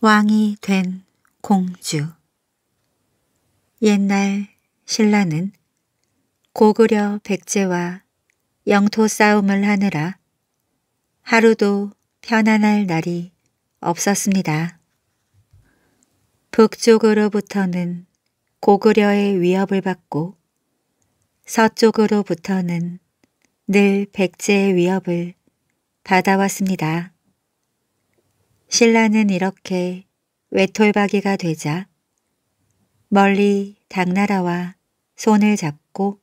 왕이 된 공주 옛날 신라는 고구려 백제와 영토 싸움을 하느라 하루도 편안할 날이 없었습니다. 북쪽으로부터는 고구려의 위협을 받고 서쪽으로부터는 늘 백제의 위협을 받아왔습니다. 신라는 이렇게 외톨박이가 되자 멀리 당나라와 손을 잡고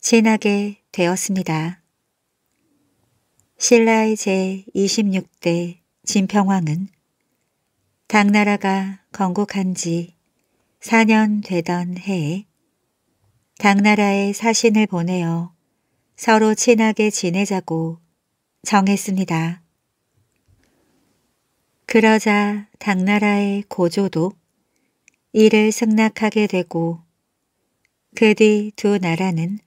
친하게 되었습니다. 신라의 제26대 진평왕은 당나라가 건국한 지 4년 되던 해에 당나라의 사신을 보내어 서로 친하게 지내자고 정했습니다. 그러자 당나라의 고조도 이를 승낙하게 되고 그 뒤 두 나라는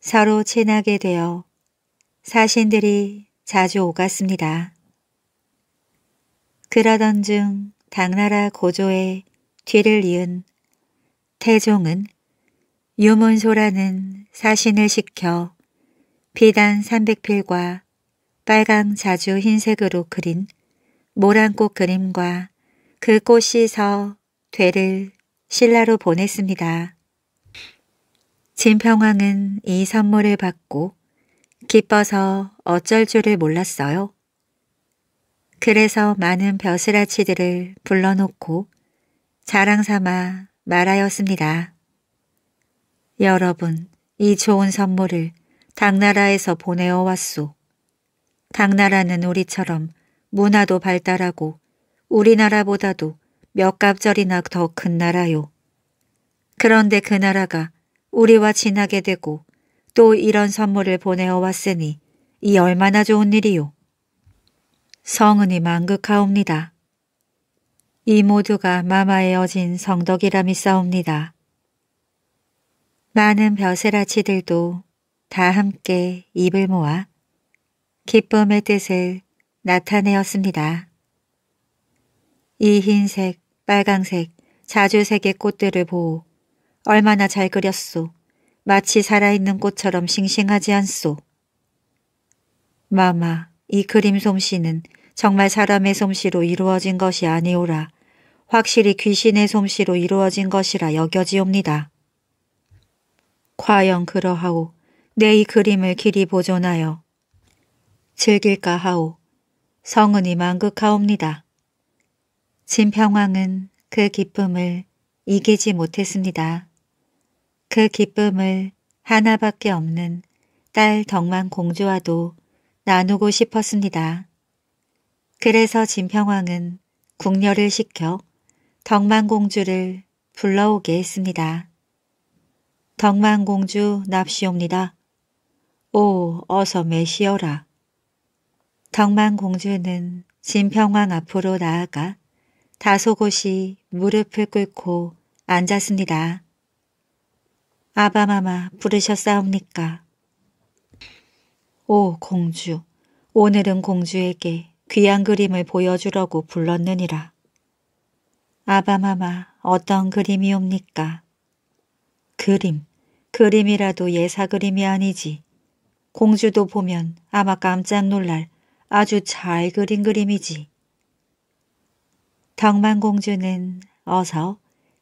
서로 친하게 되어 사신들이 자주 오갔습니다. 그러던 중 당나라 고조의 뒤를 이은 태종은 유문소라는 사신을 시켜 비단 300필과 빨강 자주 흰색으로 그린 모란꽃 그림과 그 꽃이 서 되를 신라로 보냈습니다. 진평왕은 이 선물을 받고 기뻐서 어쩔 줄을 몰랐어요. 그래서 많은 벼슬아치들을 불러놓고 자랑삼아 말하였습니다. 여러분, 이 좋은 선물을 당나라에서 보내어 왔소. 당나라는 우리처럼 문화도 발달하고 우리나라보다도 몇갑절이나더 큰 나라요. 그런데 그 나라가 우리와 친하게 되고 또 이런 선물을 보내어 왔으니 이 얼마나 좋은 일이요. 성은이 만극하옵니다. 이 모두가 마마에 어진 성덕이라미 싸옵니다 많은 벼슬아치들도 다 함께 입을 모아 기쁨의 뜻을 나타내었습니다. 이 흰색, 빨강색, 자주색의 꽃들을 보오 얼마나 잘 그렸소. 마치 살아있는 꽃처럼 싱싱하지 않소. 마마, 이 그림 솜씨는 정말 사람의 솜씨로 이루어진 것이 아니오라. 확실히 귀신의 솜씨로 이루어진 것이라 여겨지옵니다. 과연 그러하오. 내 이 그림을 길이 보존하여 즐길까 하오. 성은이 만극하옵니다. 진평왕은 그 기쁨을 이기지 못했습니다. 그 기쁨을 하나밖에 없는 딸 덕만 공주와도 나누고 싶었습니다. 그래서 진평왕은 궁녀를 시켜 덕만 공주를 불러오게 했습니다. 덕만 공주 납시옵니다. 오 어서 매시어라. 덕만 공주는 진평왕 앞으로 나아가 다소곳이 무릎을 꿇고 앉았습니다. 아바마마 부르셨사옵니까? 오 공주, 오늘은 공주에게 귀한 그림을 보여주려고 불렀느니라. 아바마마 어떤 그림이옵니까? 그림, 그림이라도 예사 그림이 아니지. 공주도 보면 아마 깜짝 놀랄 아주 잘 그린 그림이지. 덕만공주는 어서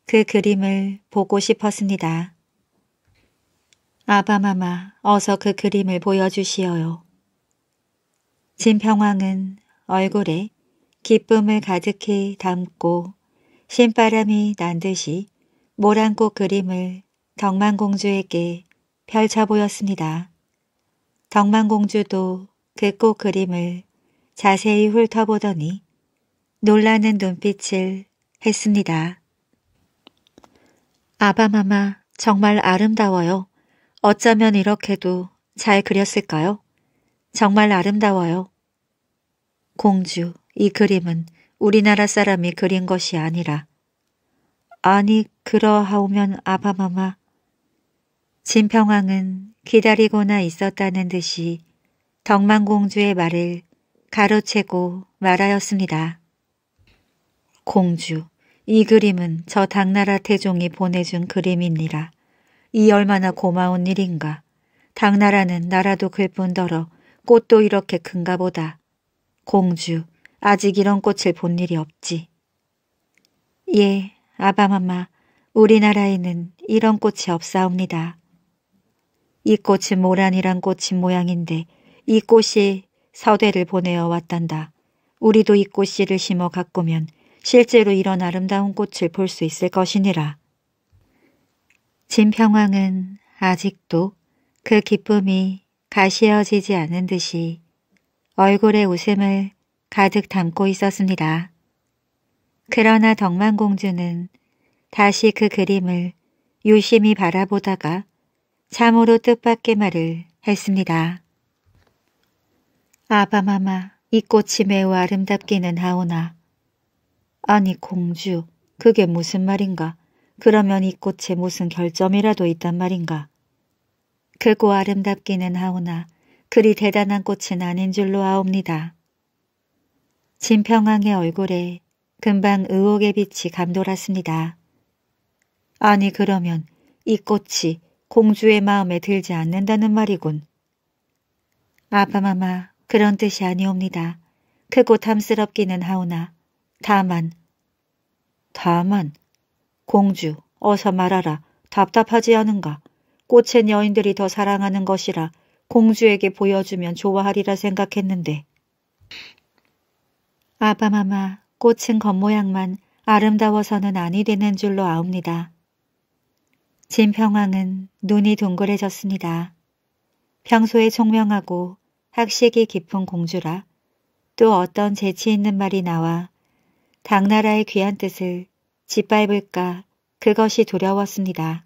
그 그림을 보고 싶었습니다. 아바마마 어서 그 그림을 보여주시어요. 진평왕은 얼굴에 기쁨을 가득히 담고 신바람이 난 듯이 모란꽃 그림을 덕만공주에게 펼쳐 보였습니다. 덕만공주도 그꽃 그림을 자세히 훑어보더니 놀라는 눈빛을 했습니다. 아바마마 정말 아름다워요. 어쩌면 이렇게도 잘 그렸을까요? 정말 아름다워요. 공주, 이 그림은 우리나라 사람이 그린 것이 아니라 아니 그러하오면 아바마마 진평왕은 기다리고나 있었다는 듯이 덕만공주의 말을 가로채고 말하였습니다. 공주, 이 그림은 저 당나라 태종이 보내준 그림이니라. 이 얼마나 고마운 일인가. 당나라는 나라도 클 뿐더러 꽃도 이렇게 큰가 보다. 공주, 아직 이런 꽃을 본 일이 없지. 예, 아바마마, 우리나라에는 이런 꽃이 없사옵니다. 이 꽃은 모란이란 꽃인 모양인데 이 꽃이 서대를 보내어 왔단다. 우리도 이 꽃씨를 심어 가꾸면 실제로 이런 아름다운 꽃을 볼 수 있을 것이니라. 진평왕은 아직도 그 기쁨이 가시어지지 않은 듯이 얼굴에 웃음을 가득 담고 있었습니다. 그러나 덕만공주는 다시 그 그림을 유심히 바라보다가 참으로 뜻밖의 말을 했습니다. 아바 마마, 이 꽃이 매우 아름답기는 하오나. 아니 공주, 그게 무슨 말인가? 그러면 이 꽃에 무슨 결점이라도 있단 말인가? 크고 아름답기는 하오나 그리 대단한 꽃은 아닌 줄로 아옵니다. 진평왕의 얼굴에 금방 의혹의 빛이 감돌았습니다. 아니 그러면 이 꽃이 공주의 마음에 들지 않는다는 말이군. 아바마마 그런 뜻이 아니옵니다. 크고 탐스럽기는 하오나 다만 다만 공주 어서 말하라 답답하지 않은가 꽃은 여인들이 더 사랑하는 것이라 공주에게 보여주면 좋아하리라 생각했는데 아바마마 꽃은 겉모양만 아름다워서는 아니 되는 줄로 아옵니다. 진평왕은 눈이 동그래졌습니다 평소에 총명하고 학식이 깊은 공주라 또 어떤 재치 있는 말이 나와 당나라의 귀한 뜻을 짓밟을까 그것이 두려웠습니다.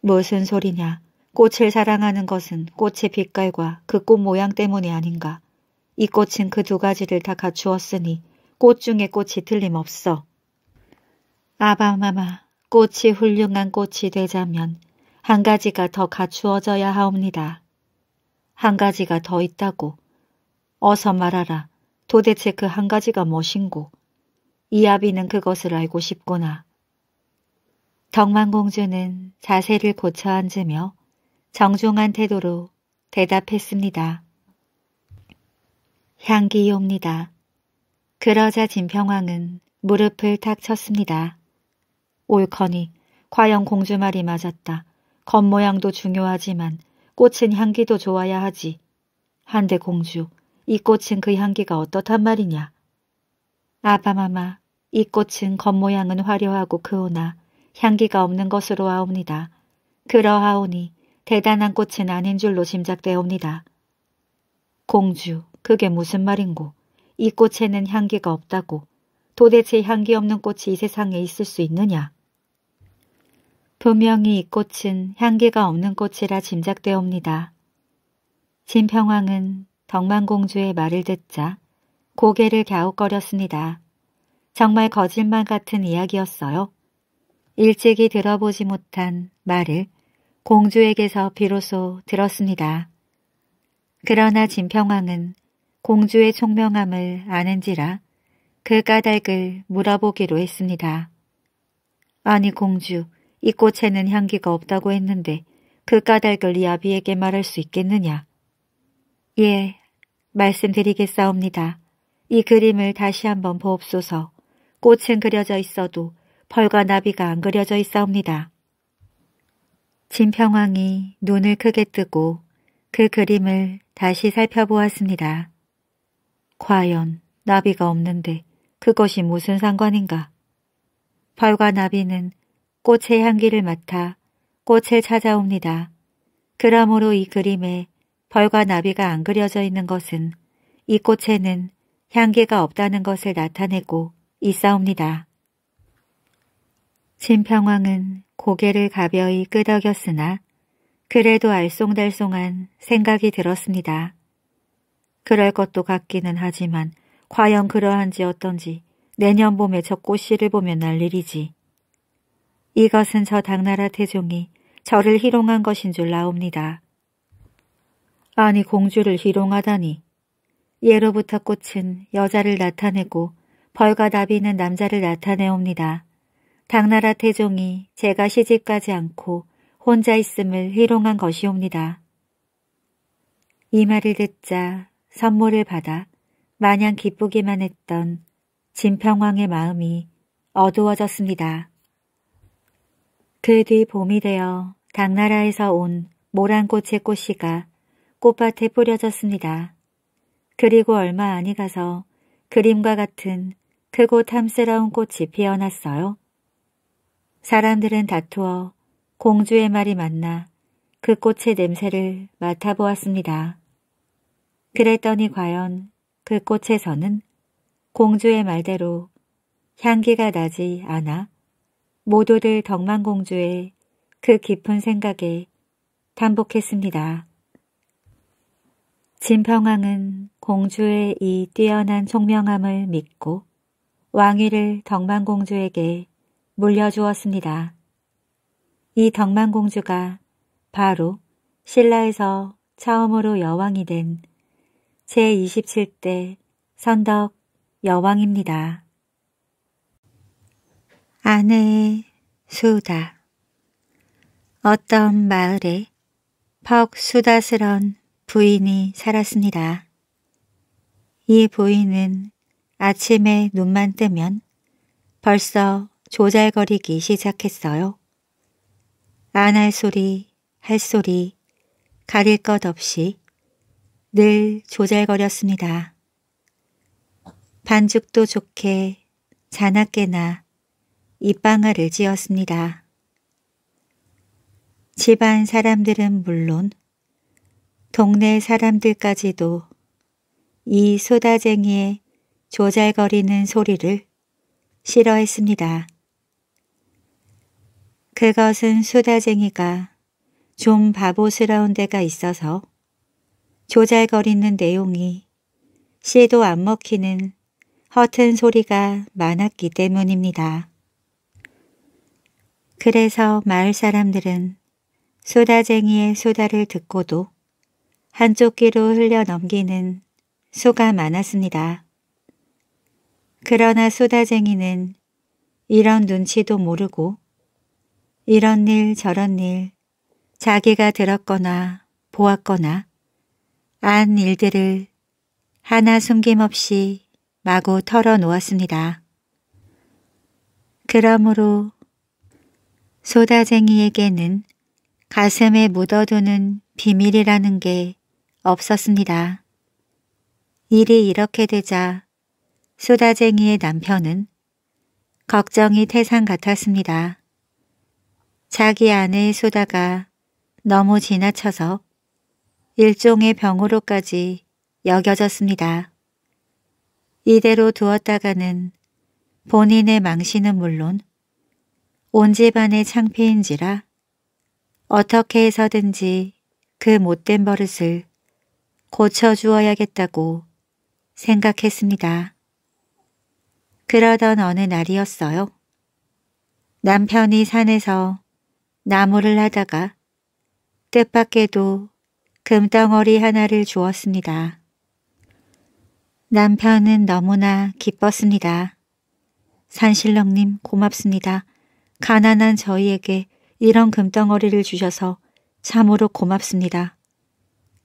무슨 소리냐. 꽃을 사랑하는 것은 꽃의 빛깔과 그 꽃 모양 때문이 아닌가. 이 꽃은 그 두 가지를 다 갖추었으니 꽃 중에 꽃이 틀림없어. 아바마마, 꽃이 훌륭한 꽃이 되자면 한 가지가 더 갖추어져야 하옵니다. 한 가지가 더 있다고. 어서 말하라. 도대체 그 한 가지가 무엇인고. 이아비는 그것을 알고 싶구나. 덕만공주는 자세를 고쳐 앉으며 정중한 태도로 대답했습니다. 향기옵니다. 그러자 진평왕은 무릎을 탁 쳤습니다. 옳거니 과연 공주 말이 맞았다. 겉모양도 중요하지만 꽃은 향기도 좋아야 하지. 한데 공주, 이 꽃은 그 향기가 어떻단 말이냐. 아바마마, 이 꽃은 겉모양은 화려하고 그오나 향기가 없는 것으로 아옵니다. 그러하오니 대단한 꽃은 아닌 줄로 짐작되옵니다. 공주, 그게 무슨 말인고. 이 꽃에는 향기가 없다고. 도대체 향기 없는 꽃이 이 세상에 있을 수 있느냐? 분명히 이 꽃은 향기가 없는 꽃이라 짐작되옵니다. 진평왕은 덕만공주의 말을 듣자 고개를 갸웃거렸습니다. 정말 거짓말 같은 이야기였어요. 일찍이 들어보지 못한 말을 공주에게서 비로소 들었습니다. 그러나 진평왕은 공주의 총명함을 아는지라 그 까닭을 물어보기로 했습니다. 아니 공주, 이 꽃에는 향기가 없다고 했는데 그 까닭을 이 아비에게 말할 수 있겠느냐? 예, 말씀드리겠사옵니다. 이 그림을 다시 한번 보옵소서. 꽃은 그려져 있어도 벌과 나비가 안 그려져 있사옵니다. 진평왕이 눈을 크게 뜨고 그 그림을 다시 살펴보았습니다. 과연 나비가 없는데 그것이 무슨 상관인가? 벌과 나비는 꽃의 향기를 맡아 꽃에 찾아옵니다. 그러므로 이 그림에 벌과 나비가 안 그려져 있는 것은 이 꽃에는 향기가 없다는 것을 나타내고 있사옵니다. 진평왕은 고개를 가벼이 끄덕였으나 그래도 알쏭달쏭한 생각이 들었습니다. 그럴 것도 같기는 하지만 과연 그러한지 어떤지 내년 봄에 저 꽃씨를 보면 알 일이지 이것은 저 당나라 태종이 저를 희롱한 것인 줄 나옵니다. 아니 공주를 희롱하다니. 예로부터 꽃은 여자를 나타내고 벌과 나비는 남자를 나타내옵니다. 당나라 태종이 제가 시집가지 않고 혼자 있음을 희롱한 것이옵니다. 이 말을 듣자 선물을 받아 마냥 기쁘기만 했던 진평왕의 마음이 어두워졌습니다. 그뒤 봄이 되어 당나라에서 온 모란꽃의 꽃씨가 꽃밭에 뿌려졌습니다. 그리고 얼마 안이 가서 그림과 같은 크고 탐스러운 꽃이 피어났어요. 사람들은 다투어 공주의 말이 맞나그 꽃의 냄새를 맡아보았습니다. 그랬더니 과연 그 꽃에서는 공주의 말대로 향기가 나지 않아 모두들 덕만공주의 그 깊은 생각에 반복했습니다 진평왕은 공주의 이 뛰어난 총명함을 믿고 왕위를 덕만공주에게 물려주었습니다. 이 덕만공주가 바로 신라에서 처음으로 여왕이 된 제27대 선덕 여왕입니다. 아내의 수다 어떤 마을에 퍽 수다스런 부인이 살았습니다. 이 부인은 아침에 눈만 뜨면 벌써 조잘거리기 시작했어요. 안 할 소리, 할 소리, 가릴 것 없이 늘 조잘거렸습니다. 반죽도 좋게 자나깨나 입방아를 지었습니다 집안 사람들은 물론 동네 사람들까지도 이 소다쟁이의 조잘거리는 소리를 싫어했습니다. 그것은 소다쟁이가 좀 바보스러운 데가 있어서 조잘거리는 내용이 씨도 안 먹히는 허튼 소리가 많았기 때문입니다. 그래서 마을 사람들은 소다쟁이의 소다를 듣고도 한쪽 귀로 흘려넘기는 소가 많았습니다. 그러나 소다쟁이는 이런 눈치도 모르고 이런 일 저런 일 자기가 들었거나 보았거나 안 일들을 하나 숨김없이 마구 털어놓았습니다. 그러므로 소다쟁이에게는 가슴에 묻어두는 비밀이라는 게 없었습니다. 일이 이렇게 되자 소다쟁이의 남편은 걱정이 태산 같았습니다. 자기 아내의 소다가 너무 지나쳐서 일종의 병으로까지 여겨졌습니다. 이대로 두었다가는 본인의 망신은 물론 온 집안의 창피인지라 어떻게 해서든지 그 못된 버릇을 고쳐주어야겠다고 생각했습니다. 그러던 어느 날이었어요. 남편이 산에서 나무를 하다가 뜻밖에도 금덩어리 하나를 주었습니다. 남편은 너무나 기뻤습니다. 산신령님 고맙습니다. 가난한 저희에게 이런 금덩어리를 주셔서 참으로 고맙습니다.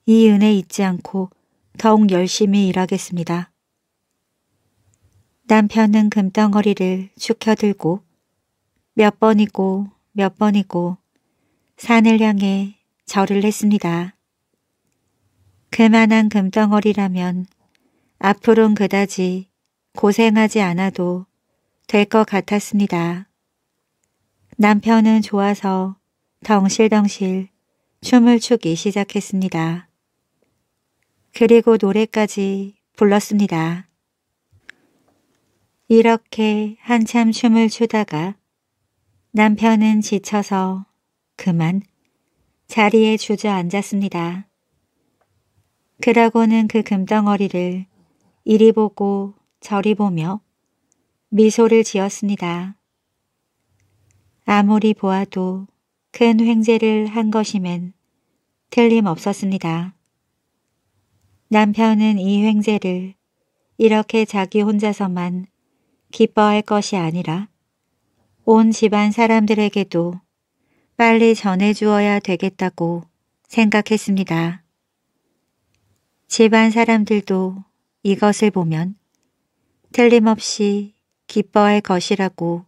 이 은혜 잊지 않고 더욱 열심히 일하겠습니다. 남편은 금덩어리를 축혀들고 몇 번이고 몇 번이고 산을 향해 절을 했습니다. 그만한 금덩어리라면 앞으로는 그다지 고생하지 않아도 될 것 같았습니다. 남편은 좋아서 덩실덩실 춤을 추기 시작했습니다. 그리고 노래까지 불렀습니다. 이렇게 한참 춤을 추다가 남편은 지쳐서 그만 자리에 주저앉았습니다. 그러고는 그 금덩어리를 이리 보고 저리 보며 미소를 지었습니다. 아무리 보아도 큰 횡재를 한 것임엔 틀림없었습니다. 남편은 이 횡재를 이렇게 자기 혼자서만 기뻐할 것이 아니라 온 집안 사람들에게도 빨리 전해주어야 되겠다고 생각했습니다. 집안 사람들도 이것을 보면 틀림없이 기뻐할 것이라고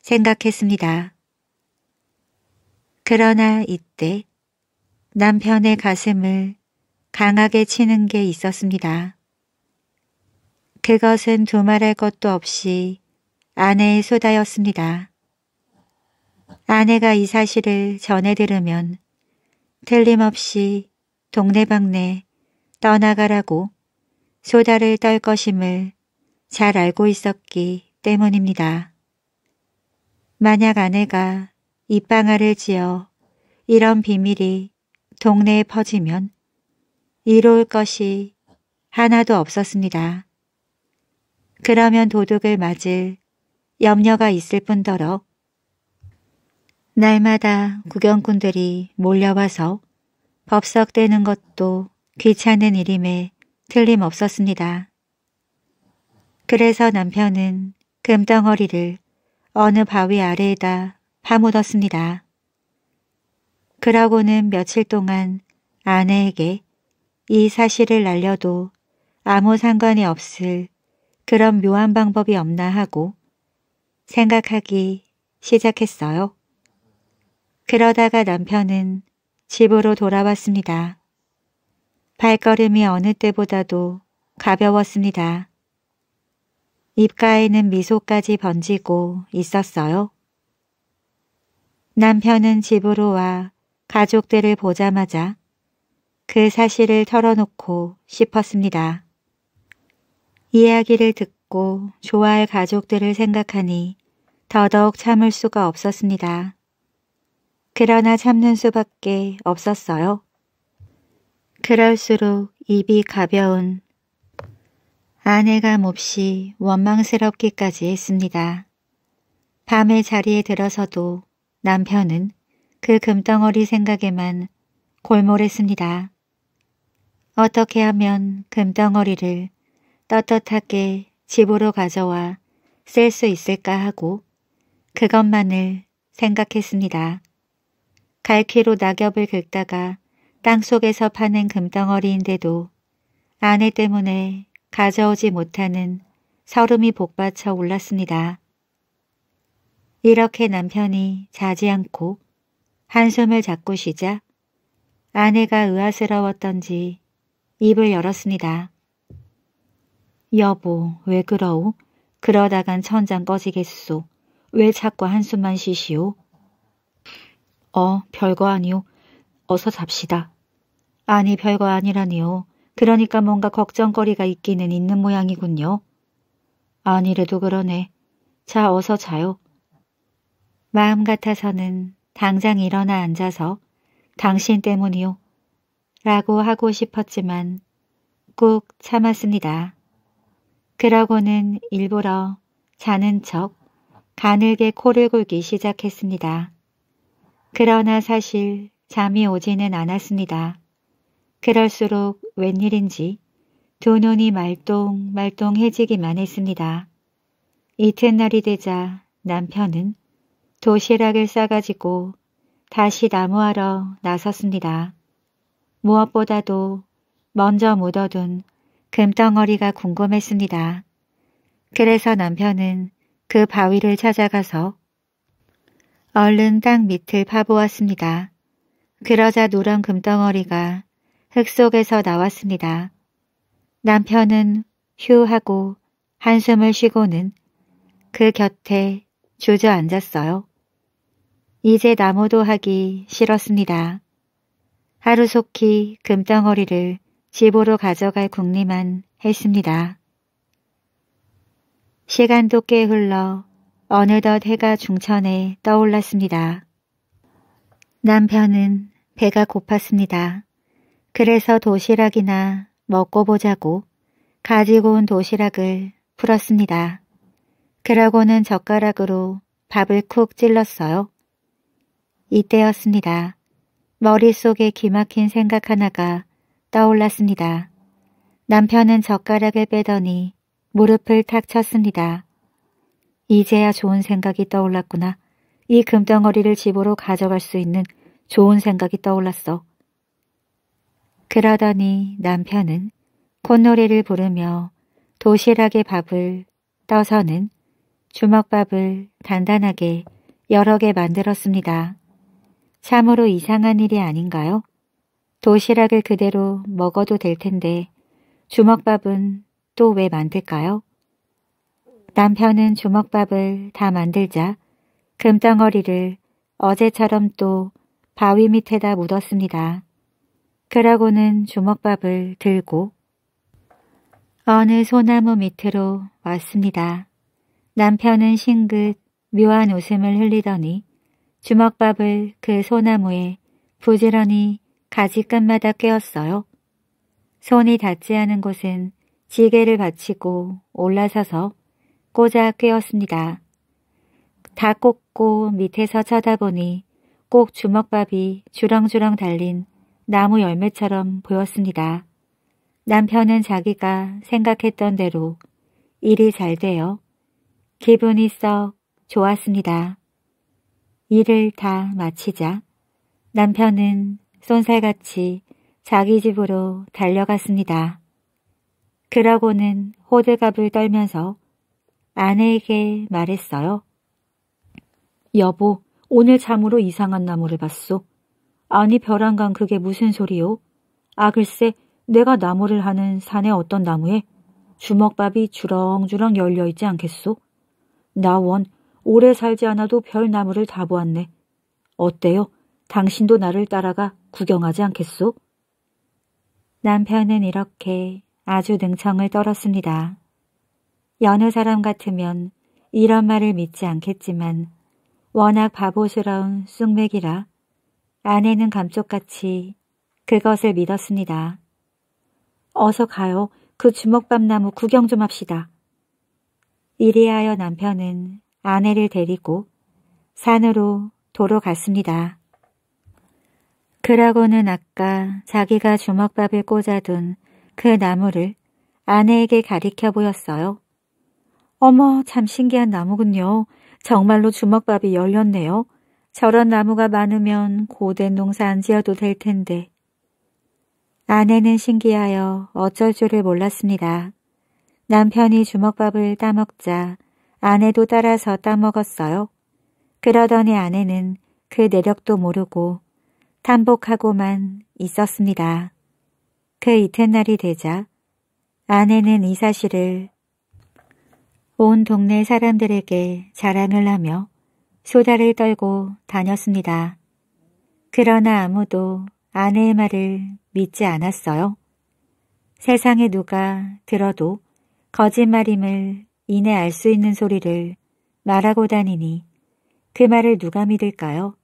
생각했습니다. 그러나 이때 남편의 가슴을 강하게 치는 게 있었습니다. 그것은 두말할 것도 없이 아내의 소다였습니다. 아내가 이 사실을 전해 들으면 틀림없이 동네방네 떠나가라고 소다를 떨 것임을 잘 알고 있었기 때문입니다. 만약 아내가 입방아를 지어 이런 비밀이 동네에 퍼지면 이로울 것이 하나도 없었습니다. 그러면 도둑을 맞을 염려가 있을 뿐더러 날마다 구경꾼들이 몰려와서 법석대는 것도 귀찮은 일임에 틀림없었습니다. 그래서 남편은 금덩어리를 어느 바위 아래에다 파묻었습니다. 그러고는 며칠 동안 아내에게 이 사실을 날려도 아무 상관이 없을 그런 묘한 방법이 없나 하고 생각하기 시작했어요. 그러다가 남편은 집으로 돌아왔습니다. 발걸음이 어느 때보다도 가벼웠습니다. 입가에는 미소까지 번지고 있었어요. 남편은 집으로 와 가족들을 보자마자 그 사실을 털어놓고 싶었습니다. 이야기를 듣고 좋아할 가족들을 생각하니 더더욱 참을 수가 없었습니다. 그러나 참는 수밖에 없었어요. 그럴수록 입이 가벼운 아내가 몹시 원망스럽기까지 했습니다. 밤에 자리에 들어서도 남편은 그 금덩어리 생각에만 골몰했습니다. 어떻게 하면 금덩어리를 떳떳하게 집으로 가져와 쓸 수 있을까 하고 그것만을 생각했습니다. 갈퀴로 낙엽을 긁다가 땅속에서 파는 금덩어리인데도 아내 때문에 가져오지 못하는 서름이 복받쳐 올랐습니다. 이렇게 남편이 자지 않고 한숨을 잡고 쉬자 아내가 의아스러웠던지 입을 열었습니다. 여보 왜 그러오? 그러다간 천장 꺼지겠소. 왜 자꾸 한숨만 쉬시오? 어 별거 아니오. 어서 잡시다. 아니 별거 아니라니요. 그러니까 뭔가 걱정거리가 있기는 있는 모양이군요. 아니래도 그러네. 자 어서 자요. 마음 같아서는 당장 일어나 앉아서 당신 때문이요 라고 하고 싶었지만 꾹 참았습니다. 그러고는 일부러 자는 척 가늘게 코를 굴기 시작했습니다. 그러나 사실 잠이 오지는 않았습니다. 그럴수록 웬일인지 두 눈이 말똥말똥해지기만 했습니다. 이튿날이 되자 남편은 도시락을 싸가지고 다시 나무하러 나섰습니다. 무엇보다도 먼저 묻어둔 금덩어리가 궁금했습니다. 그래서 남편은 그 바위를 찾아가서 얼른 땅 밑을 파보았습니다. 그러자 노란 금덩어리가 흙 속에서 나왔습니다. 남편은 휴 하고 한숨을 쉬고는 그 곁에 주저앉았어요. 이제 나무도 하기 싫었습니다. 하루속히 금덩어리를 집으로 가져갈 궁리만 했습니다. 시간도 꽤 흘러 어느덧 해가 중천에 떠올랐습니다. 남편은 배가 고팠습니다. 그래서 도시락이나 먹고 보자고 가지고 온 도시락을 풀었습니다. 그러고는 젓가락으로 밥을 쿡 찔렀어요. 이때였습니다. 머릿속에 기막힌 생각 하나가 떠올랐습니다. 남편은 젓가락을 빼더니 무릎을 탁 쳤습니다. 이제야 좋은 생각이 떠올랐구나. 이 금덩어리를 집으로 가져갈 수 있는 좋은 생각이 떠올랐어. 그러더니 남편은 콧노래를 부르며 도시락에 밥을 떠서는 주먹밥을 단단하게 여러 개 만들었습니다. 참으로 이상한 일이 아닌가요? 도시락을 그대로 먹어도 될 텐데 주먹밥은 또 왜 만들까요? 남편은 주먹밥을 다 만들자 금덩어리를 어제처럼 또 바위 밑에다 묻었습니다. 그러고는 주먹밥을 들고 어느 소나무 밑으로 왔습니다. 남편은 싱긋 묘한 웃음을 흘리더니 주먹밥을 그 소나무에 부지런히 가지끝마다 꿰었어요. 손이 닿지 않은 곳은 지게를 받치고 올라서서 꽂아 꿰었습니다. 다 꽂고 밑에서 쳐다보니 꼭 주먹밥이 주렁주렁 달린 나무 열매처럼 보였습니다. 남편은 자기가 생각했던 대로 일이 잘 돼요. 기분이 썩 좋았습니다. 일을 다 마치자 남편은 쏜살같이 자기 집으로 달려갔습니다. 그러고는 호들갑을 떨면서 아내에게 말했어요. 여보, 오늘 잠으로 이상한 나무를 봤소. 아니 벼랑간 그게 무슨 소리요? 아 글쎄 내가 나무를 하는 산의 어떤 나무에 주먹밥이 주렁주렁 열려있지 않겠소? 나원 오래 살지 않아도 별 나무를 다 보았네. 어때요? 당신도 나를 따라가 구경하지 않겠소? 남편은 이렇게 아주 능청을 떨었습니다. 여느 사람 같으면 이런 말을 믿지 않겠지만 워낙 바보스러운 쑥맥이라 아내는 감쪽같이 그것을 믿었습니다. 어서 가요. 그 주먹밥나무 구경 좀 합시다. 이리하여 남편은 아내를 데리고 산으로 도로 갔습니다. 그러고는 아까 자기가 주먹밥을 꽂아둔 그 나무를 아내에게 가리켜 보였어요. 어머 참 신기한 나무군요. 정말로 주먹밥이 열렸네요. 저런 나무가 많으면 고된 농사 안 지어도 될 텐데. 아내는 신기하여 어쩔 줄을 몰랐습니다. 남편이 주먹밥을 따먹자 아내도 따라서 따먹었어요. 그러더니 아내는 그 내력도 모르고 탄복하고만 있었습니다. 그 이튿날이 되자 아내는 이 사실을 온 동네 사람들에게 자랑을 하며 소다를 떨고 다녔습니다. 그러나 아무도 아내의 말을 믿지 않았어요. 세상에 누가 들어도 거짓말임을 이내 알 수 있는 소리를 말하고 다니니 그 말을 누가 믿을까요?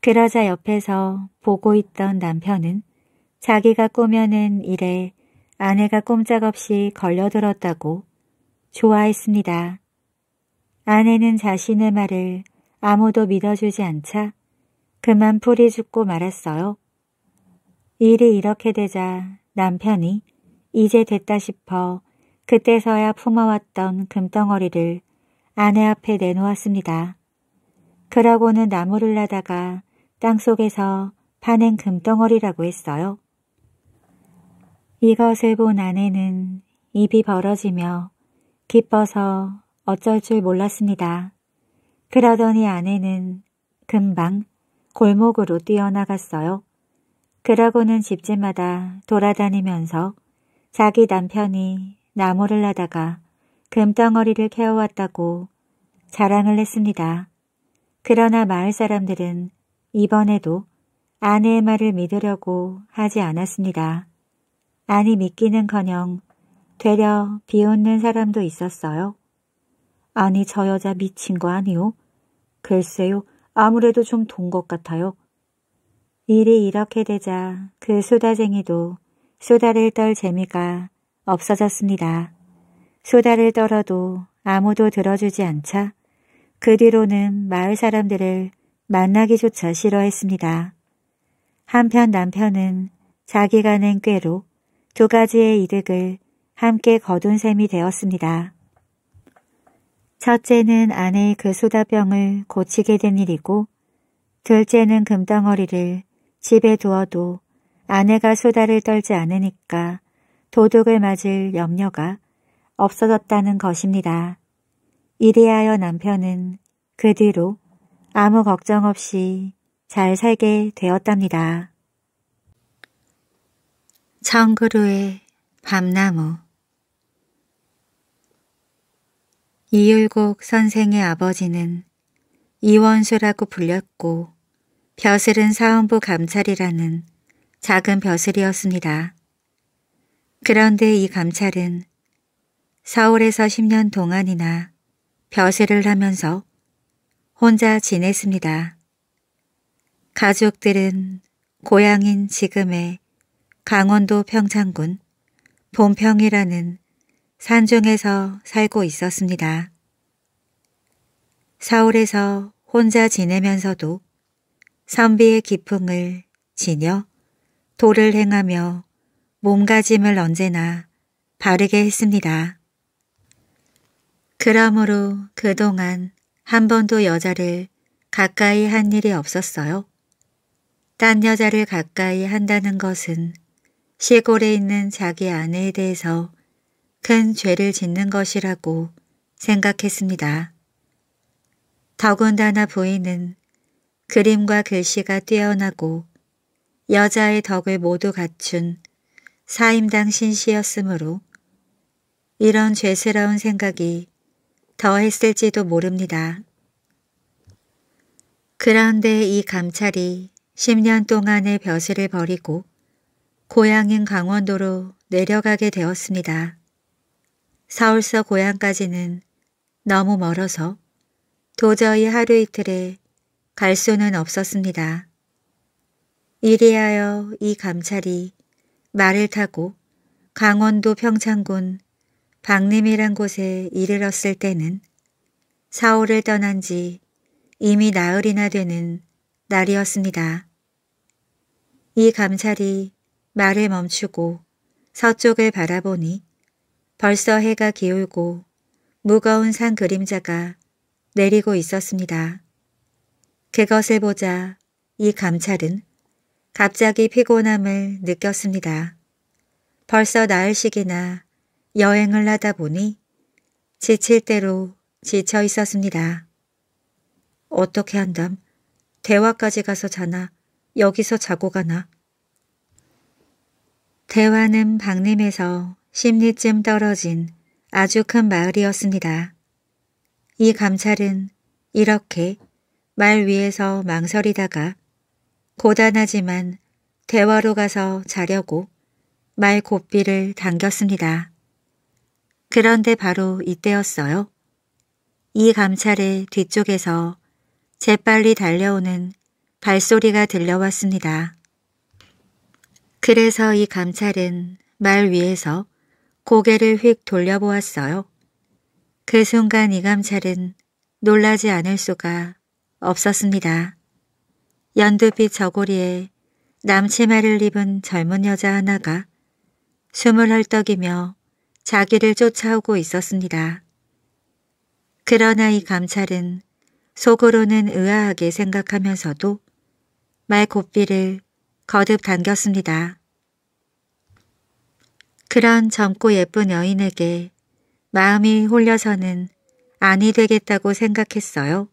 그러자 옆에서 보고 있던 남편은 자기가 꾸며낸 일에 아내가 꼼짝없이 걸려들었다고 좋아했습니다. 아내는 자신의 말을 아무도 믿어주지 않자 그만 풀이 죽고 말았어요. 일이 이렇게 되자 남편이 이제 됐다 싶어 그때서야 품어왔던 금덩어리를 아내 앞에 내놓았습니다. 그러고는 나무를 나다가 땅속에서 파낸 금덩어리라고 했어요. 이것을 본 아내는 입이 벌어지며 기뻐서 어쩔 줄 몰랐습니다. 그러더니 아내는 금방 골목으로 뛰어나갔어요. 그러고는 집집마다 돌아다니면서 자기 남편이 나무를 하다가 금덩어리를 캐어왔다고 자랑을 했습니다. 그러나 마을 사람들은 이번에도 아내의 말을 믿으려고 하지 않았습니다. 아니 믿기는커녕 되려 비웃는 사람도 있었어요. 아니 저 여자 미친 거아니오 글쎄요 아무래도 좀 돈 것 같아요. 일이 이렇게 되자 그 수다쟁이도 수다를 떨 재미가 없어졌습니다. 소다를 떨어도 아무도 들어주지 않자 그 뒤로는 마을 사람들을 만나기조차 싫어했습니다. 한편 남편은 자기가 낸 꾀로 두 가지의 이득을 함께 거둔 셈이 되었습니다. 첫째는 아내의 그 소다병을 고치게 된 일이고 둘째는 금덩어리를 집에 두어도 아내가 소다를 떨지 않으니까 도둑을 맞을 염려가 없어졌다는 것입니다. 이리하여 남편은 그 뒤로 아무 걱정 없이 잘 살게 되었답니다. 청그루의 밤나무 이율곡 선생의 아버지는 이원수라고 불렸고 벼슬은 사원부 감찰이라는 작은 벼슬이었습니다. 그런데 이 감찰은 서울에서 10년 동안이나 벼슬을 하면서 혼자 지냈습니다. 가족들은 고향인 지금의 강원도 평창군 본평이라는 산중에서 살고 있었습니다. 서울에서 혼자 지내면서도 선비의 기풍을 지녀 도를 행하며 몸가짐을 언제나 바르게 했습니다. 그러므로 그동안 한 번도 여자를 가까이 한 일이 없었어요. 딴 여자를 가까이 한다는 것은 시골에 있는 자기 아내에 대해서 큰 죄를 짓는 것이라고 생각했습니다. 더군다나 부인은 그림과 글씨가 뛰어나고 여자의 덕을 모두 갖춘 사임당신 시였으므로 이런 죄스러운 생각이 더했을지도 모릅니다. 그런데 이 감찰이 10년 동안의 벼슬을 버리고 고향인 강원도로 내려가게 되었습니다. 서울서 고향까지는 너무 멀어서 도저히 하루 이틀에 갈 수는 없었습니다. 이리하여 이 감찰이 말을 타고 강원도 평창군 박림이란 곳에 이르렀을 때는 사오를 떠난 지 이미 나흘이나 되는 날이었습니다. 이 감찰이 말을 멈추고 서쪽을 바라보니 벌써 해가 기울고 무거운 산 그림자가 내리고 있었습니다. 그것을 보자 이 감찰은 갑자기 피곤함을 느꼈습니다. 벌써 나흘씩이나 여행을 하다 보니 지칠 대로 지쳐 있었습니다. 어떻게 한담? 대화까지 가서 자나? 여기서 자고 가나? 대화는 박림에서십리쯤 떨어진 아주 큰 마을이었습니다. 이 감찰은 이렇게 말 위에서 망설이다가 고단하지만 대화로 가서 자려고 말 곱비를 당겼습니다. 그런데 바로 이때였어요. 이 감찰의 뒤쪽에서 재빨리 달려오는 발소리가 들려왔습니다. 그래서 이 감찰은 말 위에서 고개를 휙 돌려보았어요. 그 순간 이 감찰은 놀라지 않을 수가 없었습니다. 연두빛 저고리에 남치마를 입은 젊은 여자 하나가 숨을 헐떡이며 자기를 쫓아오고 있었습니다. 그러나 이 감찰은 속으로는 의아하게 생각하면서도 말 고삐를 거듭 당겼습니다. 그런 젊고 예쁜 여인에게 마음이 홀려서는 아니 되겠다고 생각했어요.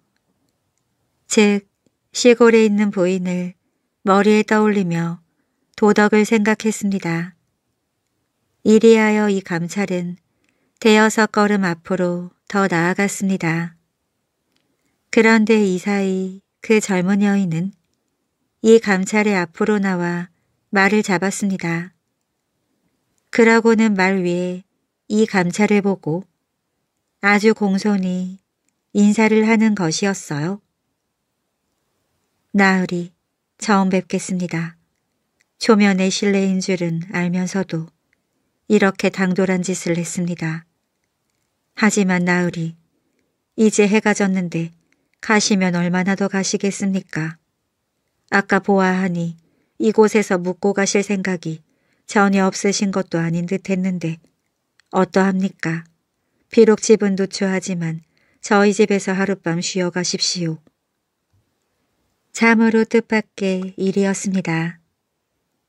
즉 시골에 있는 부인을 머리에 떠올리며 도덕을 생각했습니다. 이리하여 이 감찰은 대여섯 걸음 앞으로 더 나아갔습니다. 그런데 이 사이 그 젊은 여인은 이감찰에 앞으로 나와 말을 잡았습니다. 그러고는 말 위에 이 감찰을 보고 아주 공손히 인사를 하는 것이었어요. 나으리 처음 뵙겠습니다. 초면의 실례인 줄은 알면서도 이렇게 당돌한 짓을 했습니다. 하지만 나으리 이제 해가 졌는데 가시면 얼마나 더 가시겠습니까? 아까 보아하니 이곳에서 묵고 가실 생각이 전혀 없으신 것도 아닌 듯 했는데 어떠합니까? 비록 집은 노초하지만 저희 집에서 하룻밤 쉬어 가십시오. 참으로 뜻밖의 일이었습니다.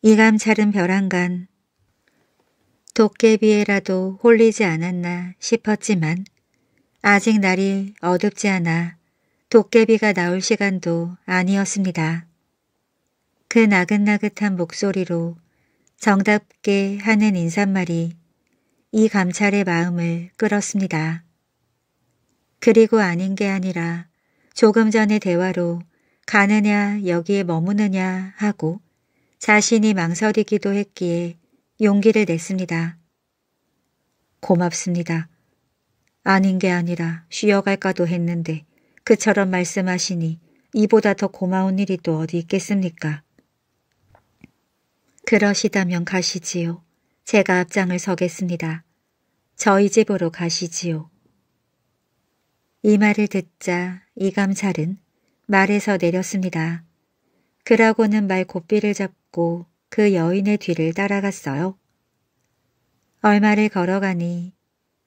이감찰은 벼랑간 도깨비에라도 홀리지 않았나 싶었지만 아직 날이 어둡지 않아 도깨비가 나올 시간도 아니었습니다. 그 나긋나긋한 목소리로 정답게 하는 인사말이 이 감찰의 마음을 끌었습니다. 그리고 아닌 게 아니라 조금 전의 대화로 가느냐 여기에 머무느냐 하고 자신이 망설이기도 했기에 용기를 냈습니다. 고맙습니다. 아닌 게 아니라 쉬어갈까도 했는데 그처럼 말씀하시니 이보다 더 고마운 일이 또 어디 있겠습니까? 그러시다면 가시지요. 제가 앞장을 서겠습니다. 저희 집으로 가시지요. 이 말을 듣자 이감찰은 말에서 내렸습니다. 그라고는 말 고삐를 잡고 그 여인의 뒤를 따라갔어요. 얼마를 걸어가니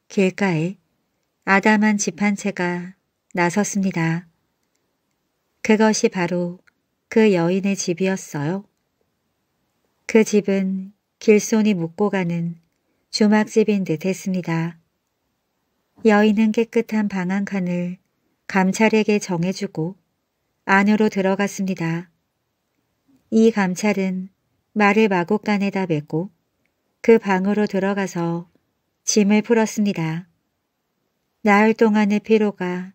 길가에 아담한 집 한 채가 나섰습니다. 그것이 바로 그 여인의 집이었어요. 그 집은 길손이 묵고 가는 주막집인 듯 했습니다. 여인은 깨끗한 방 한 칸을 감찰에게 정해주고 안으로 들어갔습니다. 이 감찰은 말을 마곡간에다 메고 그 방으로 들어가서 짐을 풀었습니다. 나흘 동안의 피로가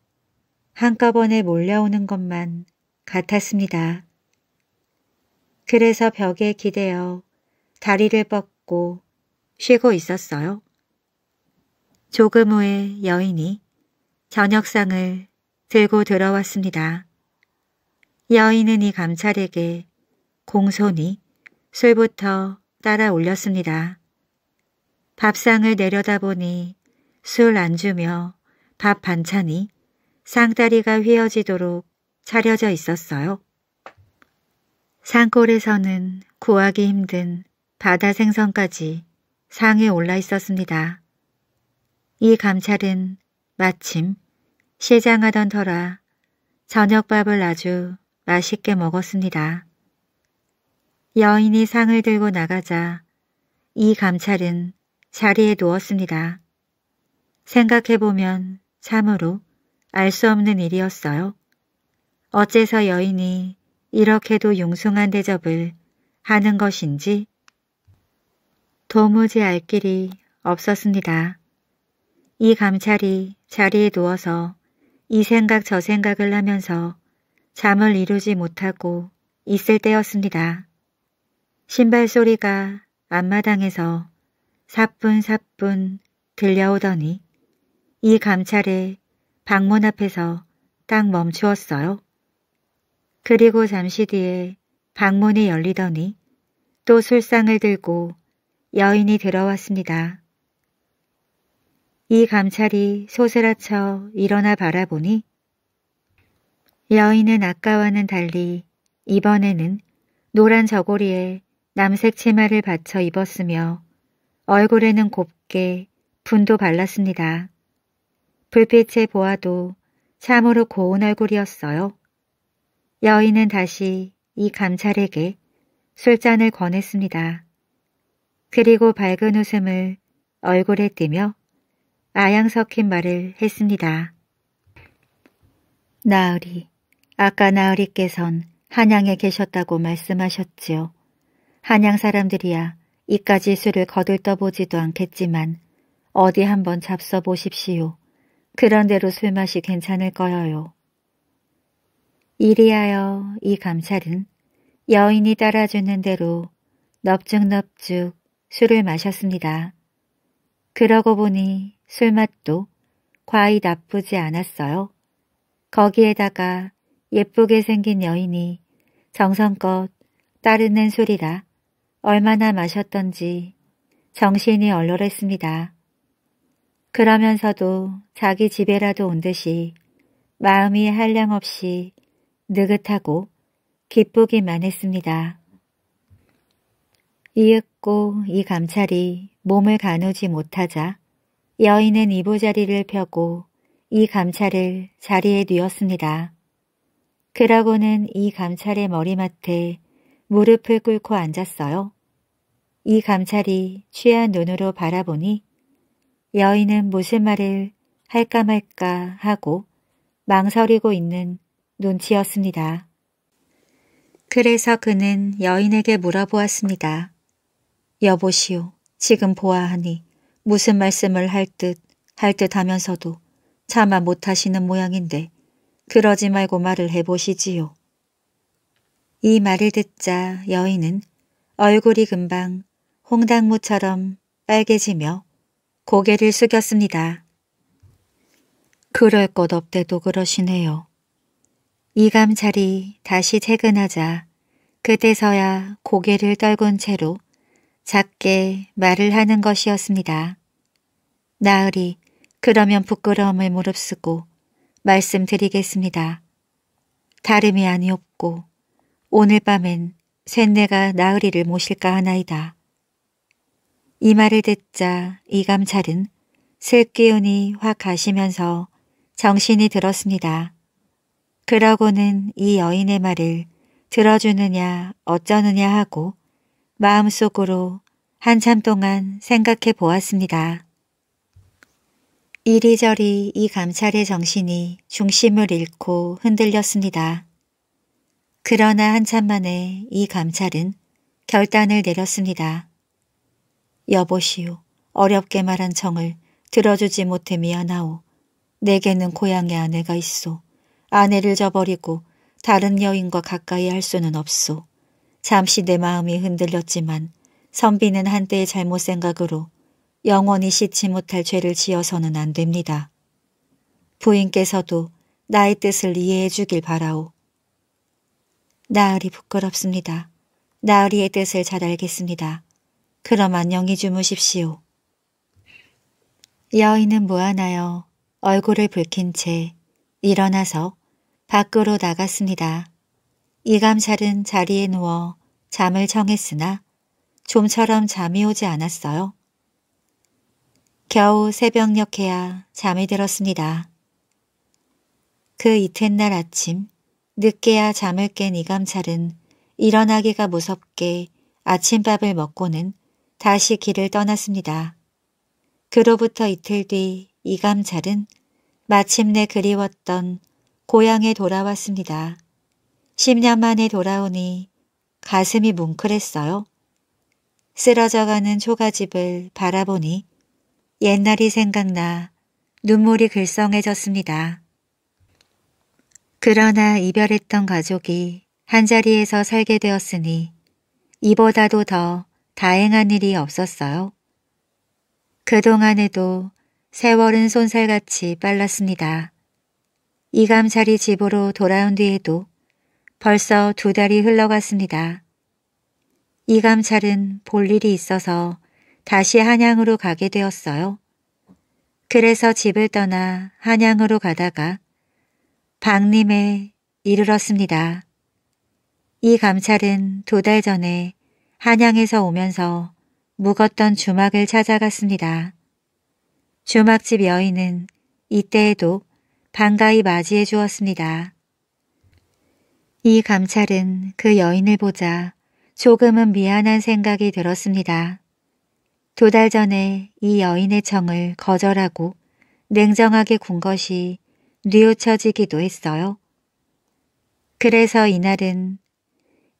한꺼번에 몰려오는 것만 같았습니다. 그래서 벽에 기대어 다리를 뻗고 쉬고 있었어요. 조금 후에 여인이 저녁상을 들고 들어왔습니다. 여인은 이 감찰에게 공손히 술부터 따라 올렸습니다. 밥상을 내려다보니 술 안주며 밥 반찬이 쌍다리가 휘어지도록 차려져 있었어요. 산골에서는 구하기 힘든 바다 생선까지 상에 올라 있었습니다. 이 감찰은 마침 시장하던 터라 저녁밥을 아주 맛있게 먹었습니다. 여인이 상을 들고 나가자 이 감찰은 자리에 누웠습니다. 생각해보면 참으로 알 수 없는 일이었어요. 어째서 여인이 이렇게도 융숭한 대접을 하는 것인지 도무지 알 길이 없었습니다. 이 감찰이 자리에 누워서 이 생각 저 생각을 하면서 잠을 이루지 못하고 있을 때였습니다. 신발 소리가 앞마당에서 사뿐사뿐 들려오더니 이 감찰에 방문 앞에서 딱 멈추었어요. 그리고 잠시 뒤에 방문이 열리더니 또 술상을 들고 여인이 들어왔습니다. 이 감찰이 소스라쳐 일어나 바라보니 여인은 아까와는 달리 이번에는 노란 저고리에 남색 치마를 받쳐 입었으며 얼굴에는 곱게 분도 발랐습니다. 불빛에 보아도 참으로 고운 얼굴이었어요. 여인은 다시 이 감찰에게 술잔을 권했습니다. 그리고 밝은 웃음을 얼굴에 띠며 아양 섞인 말을 했습니다. 나으리 아까 나으리께선 한양에 계셨다고 말씀하셨지요. 한양 사람들이야 이까지 술을 거들떠보지도 않겠지만 어디 한번 잡숴보십시오. 그런대로 술맛이 괜찮을 거여요. 이리하여 이 감찰은 여인이 따라주는 대로 넙죽넙죽 술을 마셨습니다. 그러고 보니 술맛도 과히 나쁘지 않았어요. 거기에다가 예쁘게 생긴 여인이 정성껏 따르는 소리라 얼마나 마셨던지 정신이 얼얼했습니다. 그러면서도 자기 집에라도 온 듯이 마음이 한량 없이 느긋하고 기쁘기만 했습니다. 이윽고 이 감찰이 몸을 가누지 못하자 여인은 이보자리를 펴고 이 감찰을 자리에 뉘었습니다. 그러고는 이 감찰의 머리맡에 무릎을 꿇고 앉았어요. 이 감찰이 취한 눈으로 바라보니 여인은 무슨 말을 할까 말까 하고 망설이고 있는 눈치였습니다. 그래서 그는 여인에게 물어보았습니다. 여보시오, 지금 보아하니 무슨 말씀을 할 듯 할 듯 하면서도 차마 못하시는 모양인데 그러지 말고 말을 해보시지요. 이 말을 듣자 여인은 얼굴이 금방 홍당무처럼 빨개지며 고개를 숙였습니다. 그럴 것 없대도 그러시네요. 이감찰이 다시 퇴근하자 그때서야 고개를 떨군 채로 작게 말을 하는 것이었습니다. 나으리 그러면 부끄러움을 무릅쓰고 말씀드리겠습니다. 다름이 아니었고 오늘 밤엔 셋내가 나으리를 모실까 하나이다. 이 말을 듣자 이감찰은 슬 기운이 확 가시면서 정신이 들었습니다. 그러고는 이 여인의 말을 들어주느냐 어쩌느냐 하고 마음속으로 한참 동안 생각해 보았습니다. 이리저리 이 감찰의 정신이 중심을 잃고 흔들렸습니다. 그러나 한참 만에 이 감찰은 결단을 내렸습니다. 여보시오, 어렵게 말한 정을 들어주지 못해 미안하오. 내게는 고향의 아내가 있소. 아내를 저버리고 다른 여인과 가까이 할 수는 없소. 잠시 내 마음이 흔들렸지만 선비는 한때의 잘못 생각으로 영원히 씻지 못할 죄를 지어서는 안 됩니다. 부인께서도 나의 뜻을 이해해 주길 바라오. 나으리 부끄럽습니다. 나으리의 뜻을 잘 알겠습니다. 그럼 안녕히 주무십시오. 여인은 무안하여 얼굴을 붉힌 채 일어나서 밖으로 나갔습니다. 이감찰은 자리에 누워 잠을 청했으나 좀처럼 잠이 오지 않았어요. 겨우 새벽녘에야 잠이 들었습니다. 그 이튿날 아침 늦게야 잠을 깬 이감찰은 일어나기가 무섭게 아침밥을 먹고는 다시 길을 떠났습니다. 그로부터 이틀 뒤 이감찰은 마침내 그리웠던 고향에 돌아왔습니다. 10년 만에 돌아오니 가슴이 뭉클했어요. 쓰러져가는 초가집을 바라보니 옛날이 생각나 눈물이 글썽해졌습니다. 그러나 이별했던 가족이 한자리에서 살게 되었으니 이보다도 더 다행한 일이 없었어요. 그동안에도 세월은 손살같이 빨랐습니다. 이감자리 집으로 돌아온 뒤에도 벌써 두 달이 흘러갔습니다. 이감찰은 볼 일이 있어서 다시 한양으로 가게 되었어요. 그래서 집을 떠나 한양으로 가다가 박님에 이르렀습니다. 이 감찰은 두 달 전에 한양에서 오면서 묵었던 주막을 찾아갔습니다. 주막집 여인은 이때에도 반가이 맞이해 주었습니다. 이 감찰은 그 여인을 보자 조금은 미안한 생각이 들었습니다. 두달 전에 이 여인의 청을 거절하고 냉정하게 군 것이 뉘우쳐지기도 했어요. 그래서 이날은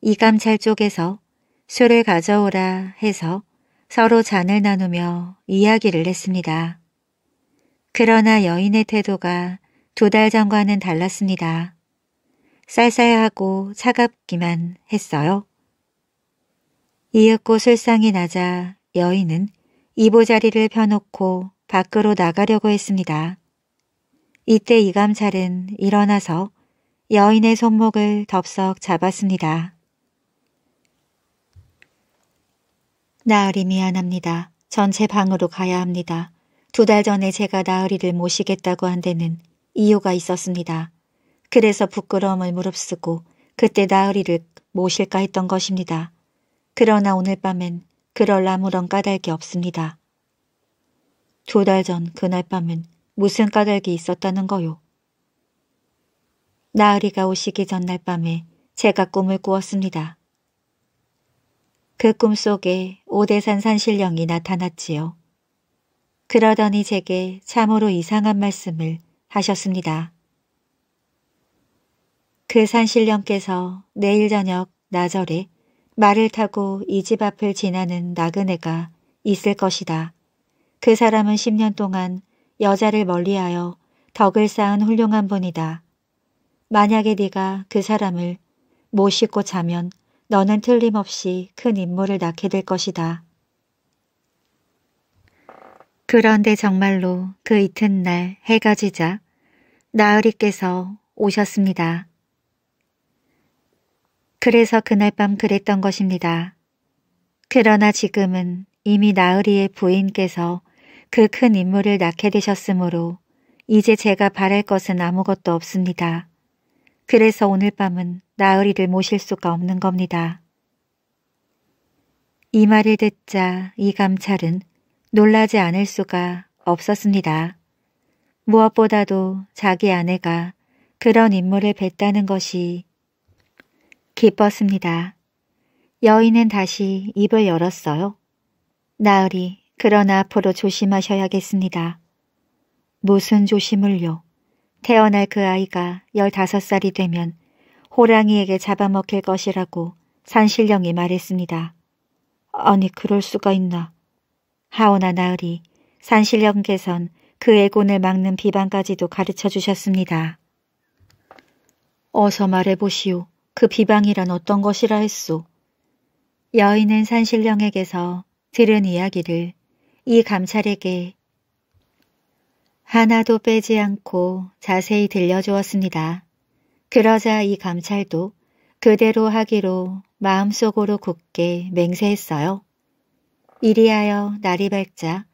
이감찰 쪽에서 술을 가져오라 해서 서로 잔을 나누며 이야기를 했습니다. 그러나 여인의 태도가 두 달 전과는 달랐습니다. 쌀쌀하고 차갑기만 했어요. 이윽고 술상이 나자 여인은 이보자리를 펴놓고 밖으로 나가려고 했습니다. 이때 이감찰은 일어나서 여인의 손목을 덥석 잡았습니다. 나으리 미안합니다. 전체 방으로 가야 합니다. 두 달 전에 제가 나으리를 모시겠다고 한 데는 이유가 있었습니다. 그래서 부끄러움을 무릅쓰고 그때 나으리를 모실까 했던 것입니다. 그러나 오늘 밤엔 그럴라무런 까닭이 없습니다. 두 달 전 그날 밤은 무슨 까닭이 있었다는 거요. 나으리가 오시기 전날 밤에 제가 꿈을 꾸었습니다. 그 꿈속에 오대산 산신령이 나타났지요. 그러더니 제게 참으로 이상한 말씀을 하셨습니다. 그 산신령께서 내일 저녁 나절에 말을 타고 이 집 앞을 지나는 나그네가 있을 것이다. 그 사람은 10년 동안 여자를 멀리하여 덕을 쌓은 훌륭한 분이다. 만약에 네가 그 사람을 못시고 자면 너는 틀림없이 큰 인물을 낳게 될 것이다. 그런데 정말로 그 이튿날 해가 지자 나으리께서 오셨습니다. 그래서 그날 밤 그랬던 것입니다. 그러나 지금은 이미 나으리의 부인께서 그 큰 인물을 낳게 되셨으므로 이제 제가 바랄 것은 아무것도 없습니다. 그래서 오늘 밤은 나으리를 모실 수가 없는 겁니다. 이 말을 듣자 이 감찰은 놀라지 않을 수가 없었습니다. 무엇보다도 자기 아내가 그런 인물을 뵀다는 것이 기뻤습니다. 여인은 다시 입을 열었어요. 나으리, 그러나 앞으로 조심하셔야겠습니다. 무슨 조심을요? 태어날 그 아이가 15살이 되면 호랑이에게 잡아먹힐 것이라고 산신령이 말했습니다. 아니 그럴 수가 있나. 하오나 나으리, 산신령께선 그 애곤을 막는 비방까지도 가르쳐 주셨습니다. 어서 말해보시오. 그 비방이란 어떤 것이라 했소. 여인은 산신령에게서 들은 이야기를 이 감찰에게 하나도 빼지 않고 자세히 들려주었습니다. 그러자 이 감찰도 그대로 하기로 마음속으로 굳게 맹세했어요. 이리하여 날이 밝자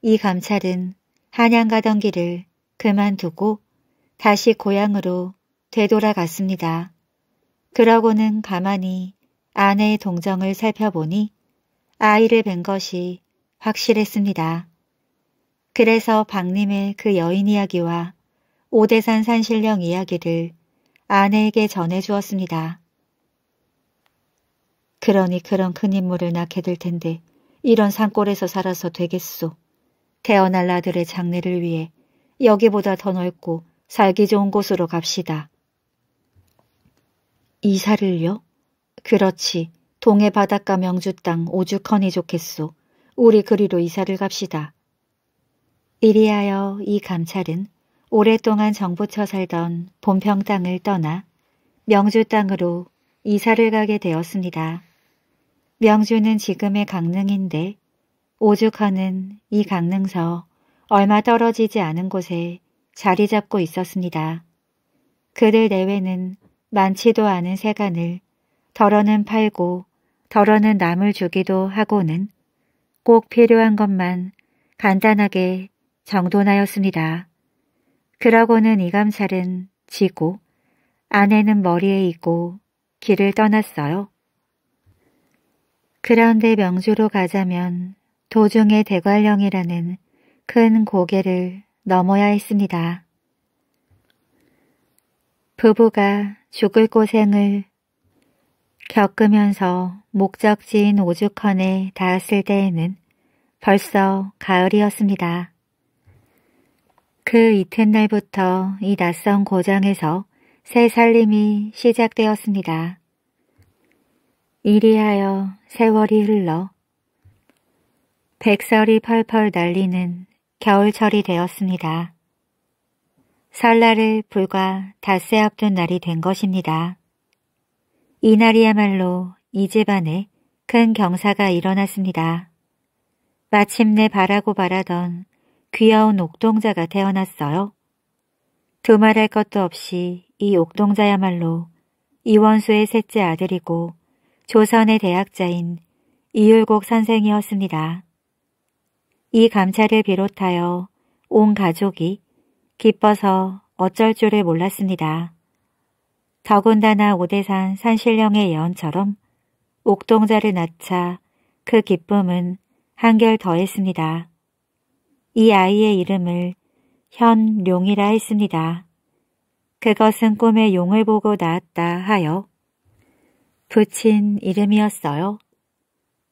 이 감찰은 한양 가던 길을 그만두고 다시 고향으로 되돌아갔습니다. 그러고는 가만히 아내의 동정을 살펴보니 아이를 뵌 것이 확실했습니다. 그래서 박님의 그 여인 이야기와 오대산 산신령 이야기를 아내에게 전해주었습니다. 그러니 그런 큰 인물을 낳게 될 텐데 이런 산골에서 살아서 되겠소. 태어날 아들의 장례를 위해 여기보다 더 넓고 살기 좋은 곳으로 갑시다. 이사를요? 그렇지. 동해 바닷가 명주 땅 오죽헌이 좋겠소. 우리 그리로 이사를 갑시다. 이리하여 이 감찰은 오랫동안 정부처 살던 본평 땅을 떠나 명주 땅으로 이사를 가게 되었습니다. 명주는 지금의 강릉인데 오죽헌은 이 강릉서 얼마 떨어지지 않은 곳에 자리 잡고 있었습니다. 그들 내외는 많지도 않은 세간을 덜어는 팔고 덜어는 남을 주기도 하고는 꼭 필요한 것만 간단하게 정돈하였습니다. 그러고는 이감찰은 지고 아내는 머리에 있고 길을 떠났어요. 그런데 명주로 가자면 도중에 대관령이라는 큰 고개를 넘어야 했습니다. 부부가 죽을 고생을 겪으면서 목적지인 오죽헌에 닿았을 때에는 벌써 가을이었습니다. 그 이튿날부터 이 낯선 고장에서 새 살림이 시작되었습니다. 이리하여 세월이 흘러 백설이 펄펄 날리는 겨울철이 되었습니다. 설날을 불과 닷새 앞둔 날이 된 것입니다. 이 날이야말로 이 집안에 큰 경사가 일어났습니다. 마침내 바라고 바라던 귀여운 옥동자가 태어났어요. 두말할 것도 없이 이 옥동자야말로 이원수의 셋째 아들이고 조선의 대학자인 이율곡 선생이었습니다. 이 감찰을 비롯하여 온 가족이 기뻐서 어쩔 줄을 몰랐습니다. 더군다나 오대산 산신령의 예언처럼 옥동자를 낳자 그 기쁨은 한결 더했습니다. 이 아이의 이름을 현룡이라 했습니다. 그것은 꿈에 용을 보고 낳았다 하여 붙인 이름이었어요.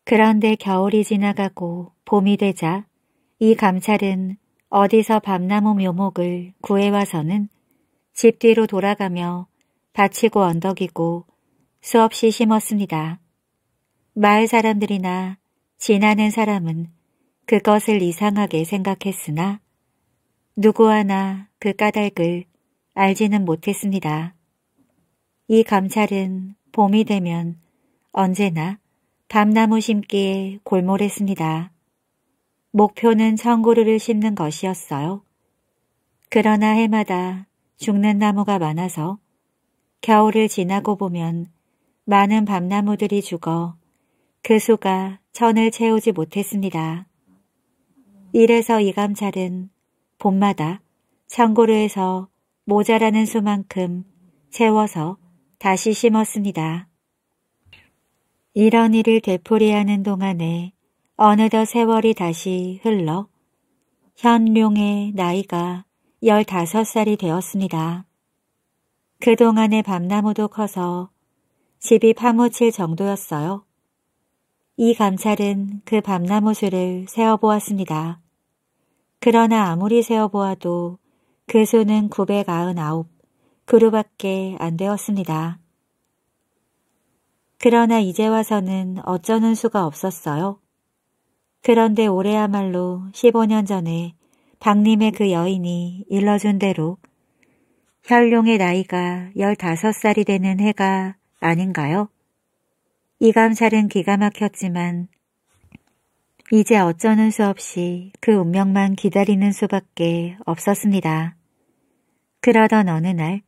그런데 겨울이 지나가고 봄이 되자 이 감찰은 어디서 밤나무 묘목을 구해와서는 집 뒤로 돌아가며 바치고 언덕이고 수없이 심었습니다. 마을 사람들이나 지나는 사람은 그것을 이상하게 생각했으나 누구 하나 그 까닭을 알지는 못했습니다. 이 감찰은 봄이 되면 언제나 밤나무 심기에 골몰했습니다. 목표는 청고르를 심는 것이었어요. 그러나 해마다 죽는 나무가 많아서 겨울을 지나고 보면 많은 밤나무들이 죽어 그 수가 천을 채우지 못했습니다. 이래서 이감찰은 봄마다 청고르에서 모자라는 수만큼 채워서 다시 심었습니다. 이런 일을 되풀이하는 동안에 어느덧 세월이 다시 흘러 현룡의 나이가 15살이 되었습니다. 그동안의 밤나무도 커서 집이 파묻힐 정도였어요. 이 감찰은 그 밤나무 수를 세어보았습니다. 그러나 아무리 세어보아도 그 수는 999 그루밖에 안 되었습니다. 그러나 이제 와서는 어쩌는 수가 없었어요. 그런데 올해야말로 15년 전에 박님의 그 여인이 일러준 대로 현룡의 나이가 15살이 되는 해가 아닌가요? 이감살은 기가 막혔지만 이제 어쩌는 수 없이 그 운명만 기다리는 수밖에 없었습니다. 그러던 어느 날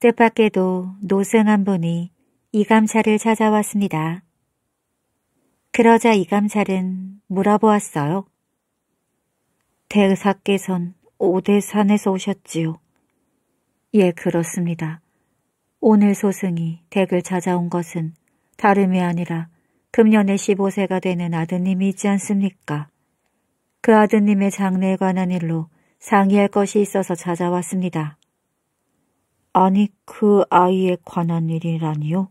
뜻밖에도 노승 한 분이 이감찰을 찾아왔습니다. 그러자 이감찰은 물어보았어요. 대사께선 오대산에서 오셨지요. 예, 그렇습니다. 오늘 소승이 댁을 찾아온 것은 다름이 아니라 금년에 15세가 되는 아드님이 있지 않습니까? 그 아드님의 장래에 관한 일로 상의할 것이 있어서 찾아왔습니다. 아니, 그 아이에 관한 일이라니요?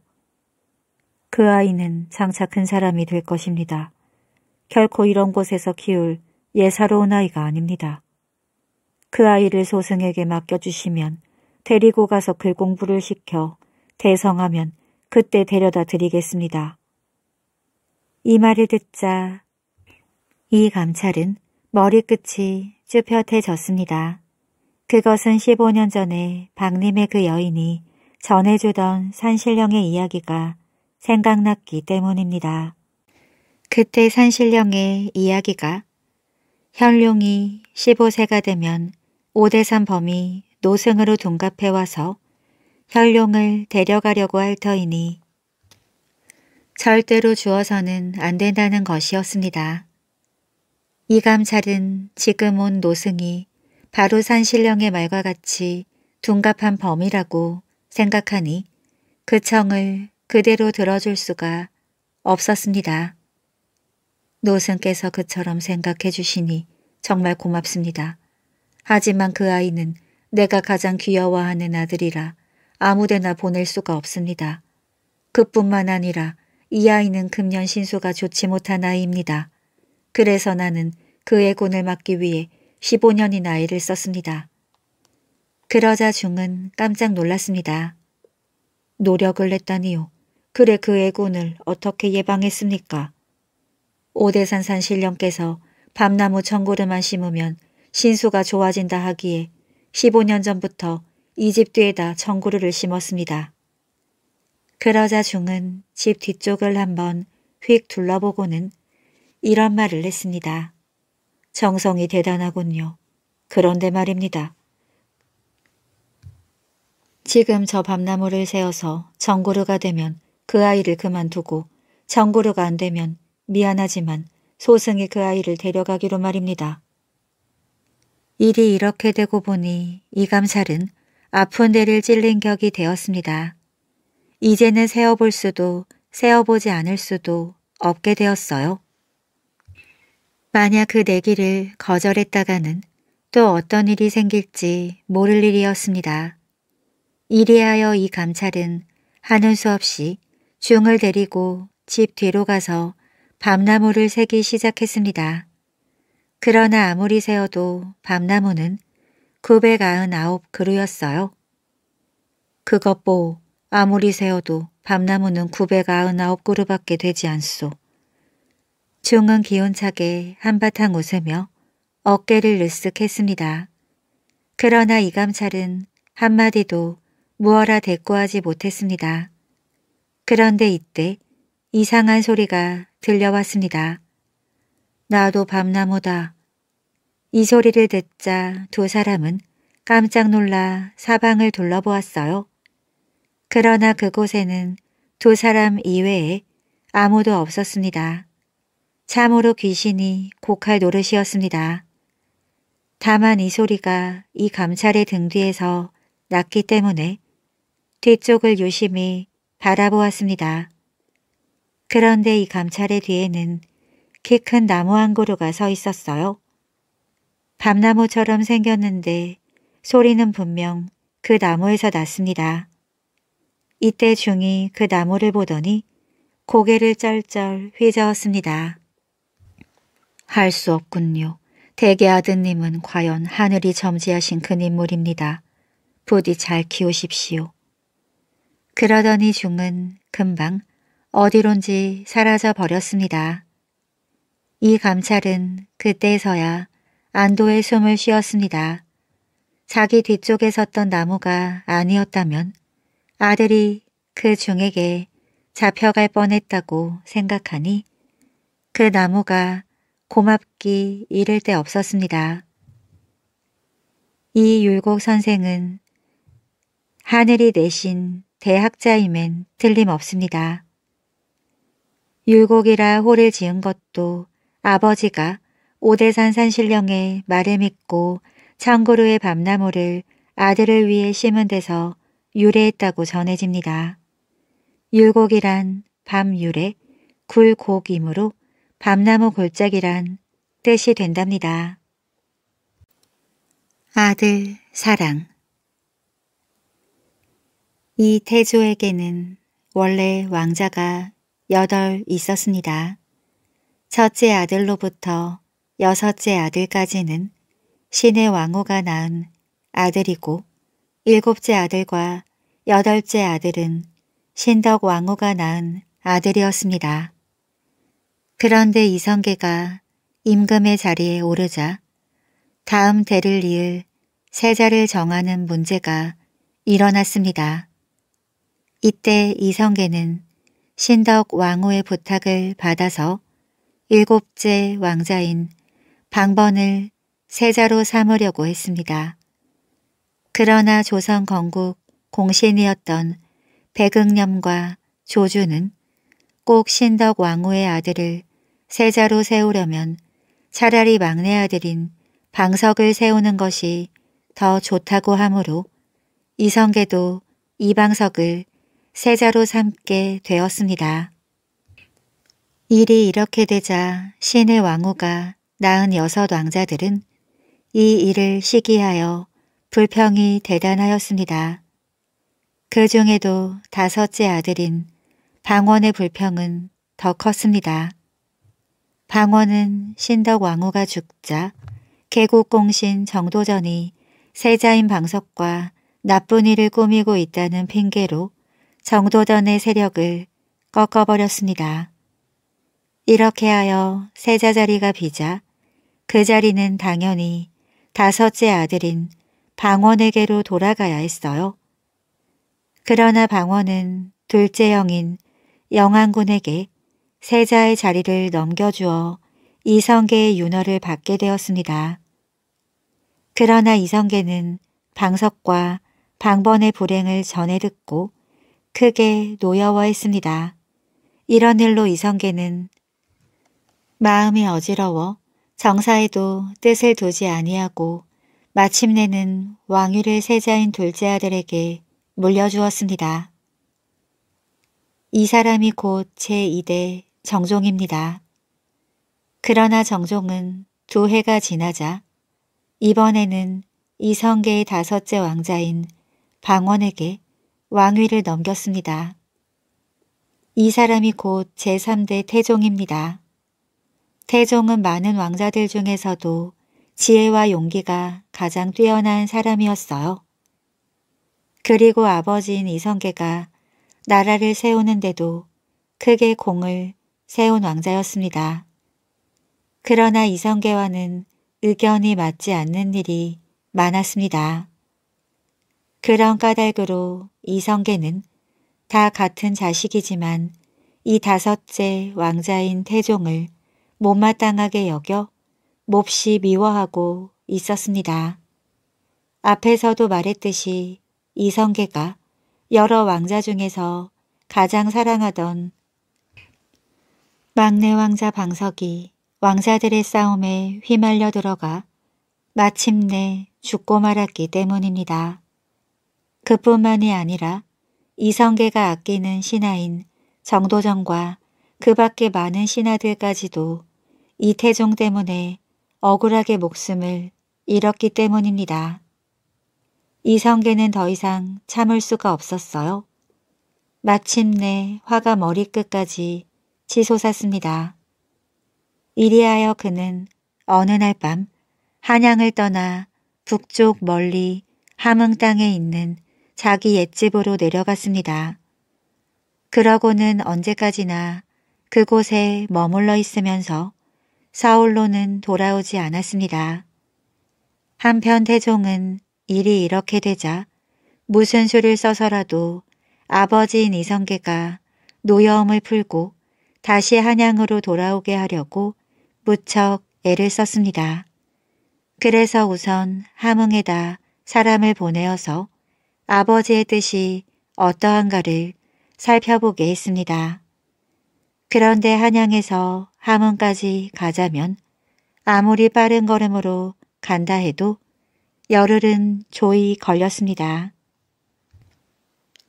그 아이는 장차 큰 사람이 될 것입니다. 결코 이런 곳에서 키울 예사로운 아이가 아닙니다. 그 아이를 소승에게 맡겨주시면 데리고 가서 글 공부를 시켜 대성하면 그때 데려다 드리겠습니다. 이 말을 듣자 이 감찰은 머리끝이 쭈뼛해졌습니다. 그것은 15년 전에 박님의 그 여인이 전해주던 산신령의 이야기가 생각났기 때문입니다. 그때 산신령의 이야기가 현룡이 15세가 되면 오대산 범이 노승으로 둔갑해 와서 현룡을 데려가려고 할 터이니 절대로 주어서는 안 된다는 것이었습니다. 이감찰은 지금 온 노승이 바로 산신령의 말과 같이 둔갑한 범이라고 생각하니 그 청을 그대로 들어줄 수가 없었습니다. 노승께서 그처럼 생각해 주시니 정말 고맙습니다. 하지만 그 아이는 내가 가장 귀여워하는 아들이라 아무데나 보낼 수가 없습니다. 그뿐만 아니라 이 아이는 금년 신수가 좋지 못한 아이입니다. 그래서 나는 그의 군을 막기 위해 15년이나 아이를 썼습니다. 그러자 중은 깜짝 놀랐습니다. 노력을 했다니요. 그래 그의 군을 어떻게 예방했습니까? 오대산산 신령께서 밤나무 청구르만 심으면 신수가 좋아진다 하기에 15년 전부터 이 집뒤에다 청구르를 심었습니다. 그러자 중은 집 뒤쪽을 한번 휙 둘러보고는 이런 말을 했습니다. 정성이 대단하군요. 그런데 말입니다. 지금 저 밤나무를 세워서 정구르가 되면 그 아이를 그만두고 정구르가 안 되면 미안하지만 소승이 그 아이를 데려가기로 말입니다. 일이 이렇게 되고 보니 이감살은 아픈 데를 찔린 격이 되었습니다. 이제는 세어볼 수도 세어보지 않을 수도 없게 되었어요. 만약 그 내기를 거절했다가는 또 어떤 일이 생길지 모를 일이었습니다. 이리하여 이 감찰은 하는 수 없이 중을 데리고 집 뒤로 가서 밤나무를 세기 시작했습니다. 그러나 아무리 세어도 밤나무는 999그루였어요. 그것 보 아무리 세어도 밤나무는 999그루밖에 되지 않소. 중은 기운차게 한바탕 웃으며 어깨를 으쓱했습니다. 그러나 이감찰은 한마디도 무어라 대꾸하지 못했습니다. 그런데 이때 이상한 소리가 들려왔습니다. 나도 밤나무다. 이 소리를 듣자 두 사람은 깜짝 놀라 사방을 둘러보았어요. 그러나 그곳에는 두 사람 이외에 아무도 없었습니다. 참으로 귀신이 곡할 노릇이었습니다. 다만 이 소리가 이 감찰의 등 뒤에서 났기 때문에 뒤쪽을 유심히 바라보았습니다. 그런데 이 감찰의 뒤에는 키 큰 나무 한 그루가 서 있었어요. 밤나무처럼 생겼는데 소리는 분명 그 나무에서 났습니다. 이때 중이 그 나무를 보더니 고개를 쩔쩔 휘저었습니다. 할 수 없군요. 대개 아드님은 과연 하늘이 점지하신 그 인물입니다. 부디 잘 키우십시오. 그러더니 중은 금방 어디론지 사라져 버렸습니다. 이 감찰은 그때서야 안도의 숨을 쉬었습니다. 자기 뒤쪽에 섰던 나무가 아니었다면 아들이 그 중에게 잡혀갈 뻔했다고 생각하니 그 나무가 고맙기 이를 데 없었습니다. 이 율곡 선생은 하늘이 내신 대학자임엔 틀림없습니다. 율곡이라 호를 지은 것도 아버지가 오대산 산신령의 말을 믿고 창고루의 밤나무를 아들을 위해 심은 데서 유래했다고 전해집니다. 율곡이란 밤유래, 굴곡이므로 밤나무 골짜기란 뜻이 된답니다. 아들 사랑 이 태조에게는 원래 왕자가 여덟 있었습니다. 첫째 아들로부터 여섯째 아들까지는 신의 왕후가 낳은 아들이고 일곱째 아들과 여덟째 아들은 신덕 왕후가 낳은 아들이었습니다. 그런데 이성계가 임금의 자리에 오르자 다음 대를 이을 세자를 정하는 문제가 일어났습니다. 이때 이성계는 신덕 왕후의 부탁을 받아서 일곱째 왕자인 방번을 세자로 삼으려고 했습니다. 그러나 조선 건국 공신이었던 백응념과 조주는 꼭 신덕 왕후의 아들을 세자로 세우려면 차라리 막내 아들인 방석을 세우는 것이 더 좋다고 하므로 이성계도 이방석을 세자로 삼게 되었습니다. 일이 이렇게 되자 신의 왕후가 낳은 여섯 왕자들은 이 일을 시기하여 불평이 대단하였습니다. 그 중에도 다섯째 아들인 방원의 불평은 더 컸습니다. 방원은 신덕 왕후가 죽자 개국공신 정도전이 세자인 방석과 나쁜 일을 꾸미고 있다는 핑계로 정도전의 세력을 꺾어버렸습니다. 이렇게 하여 세자 자리가 비자 그 자리는 당연히 다섯째 아들인 방원에게로 돌아가야 했어요. 그러나 방원은 둘째 형인 영안군에게 세자의 자리를 넘겨주어 이성계의 윤허를 받게 되었습니다. 그러나 이성계는 방석과 방번의 불행을 전해 듣고 크게 노여워했습니다. 이런 일로 이성계는 마음이 어지러워 정사에도 뜻을 두지 아니하고 마침내는 왕위를 세자인 둘째 아들에게 물려주었습니다. 이 사람이 곧 제2대 정종입니다. 그러나 정종은 두 해가 지나자 이번에는 이성계의 다섯째 왕자인 방원에게 왕위를 넘겼습니다. 이 사람이 곧 제3대 태종입니다. 태종은 많은 왕자들 중에서도 지혜와 용기가 가장 뛰어난 사람이었어요. 그리고 아버지인 이성계가 나라를 세우는데도 크게 공을 세운 왕자였습니다. 그러나 이성계와는 의견이 맞지 않는 일이 많았습니다. 그런 까닭으로 이성계는 다 같은 자식이지만 이 다섯째 왕자인 태종을 못마땅하게 여겨 몹시 미워하고 있었습니다. 앞에서도 말했듯이 이성계가 여러 왕자 중에서 가장 사랑하던 막내 왕자 방석이 왕자들의 싸움에 휘말려 들어가 마침내 죽고 말았기 때문입니다. 그뿐만이 아니라 이성계가 아끼는 신하인 정도전과 그 밖의 많은 신하들까지도 이태종 때문에 억울하게 목숨을 잃었기 때문입니다. 이성계는 더 이상 참을 수가 없었어요. 마침내 화가 머리끝까지 치솟았습니다. 이리하여 그는 어느 날 밤 한양을 떠나 북쪽 멀리 함흥 땅에 있는 자기 옛집으로 내려갔습니다. 그러고는 언제까지나 그곳에 머물러 있으면서 사울로는 돌아오지 않았습니다. 한편 태종은 일이 이렇게 되자 무슨 수를 써서라도 아버지인 이성계가 노여움을 풀고 다시 한양으로 돌아오게 하려고 무척 애를 썼습니다. 그래서 우선 함흥에다 사람을 보내어서 아버지의 뜻이 어떠한가를 살펴보게 했습니다. 그런데 한양에서 함원까지 가자면 아무리 빠른 걸음으로 간다 해도 열흘은 조이 걸렸습니다.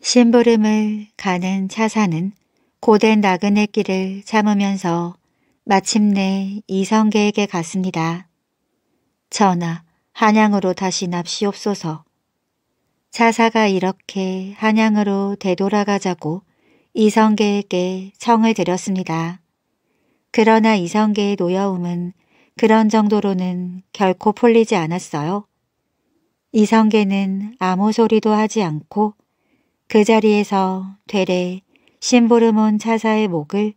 심부름을 가는 차사는 고된 나그네 길을 참으면서 마침내 이성계에게 갔습니다. 전하, 한양으로 다시 납시옵소서. 차사가 이렇게 한양으로 되돌아가자고 이성계에게 청을 드렸습니다. 그러나 이성계의 노여움은 그런 정도로는 결코 풀리지 않았어요. 이성계는 아무 소리도 하지 않고 그 자리에서 되레 심부름온 차사의 목을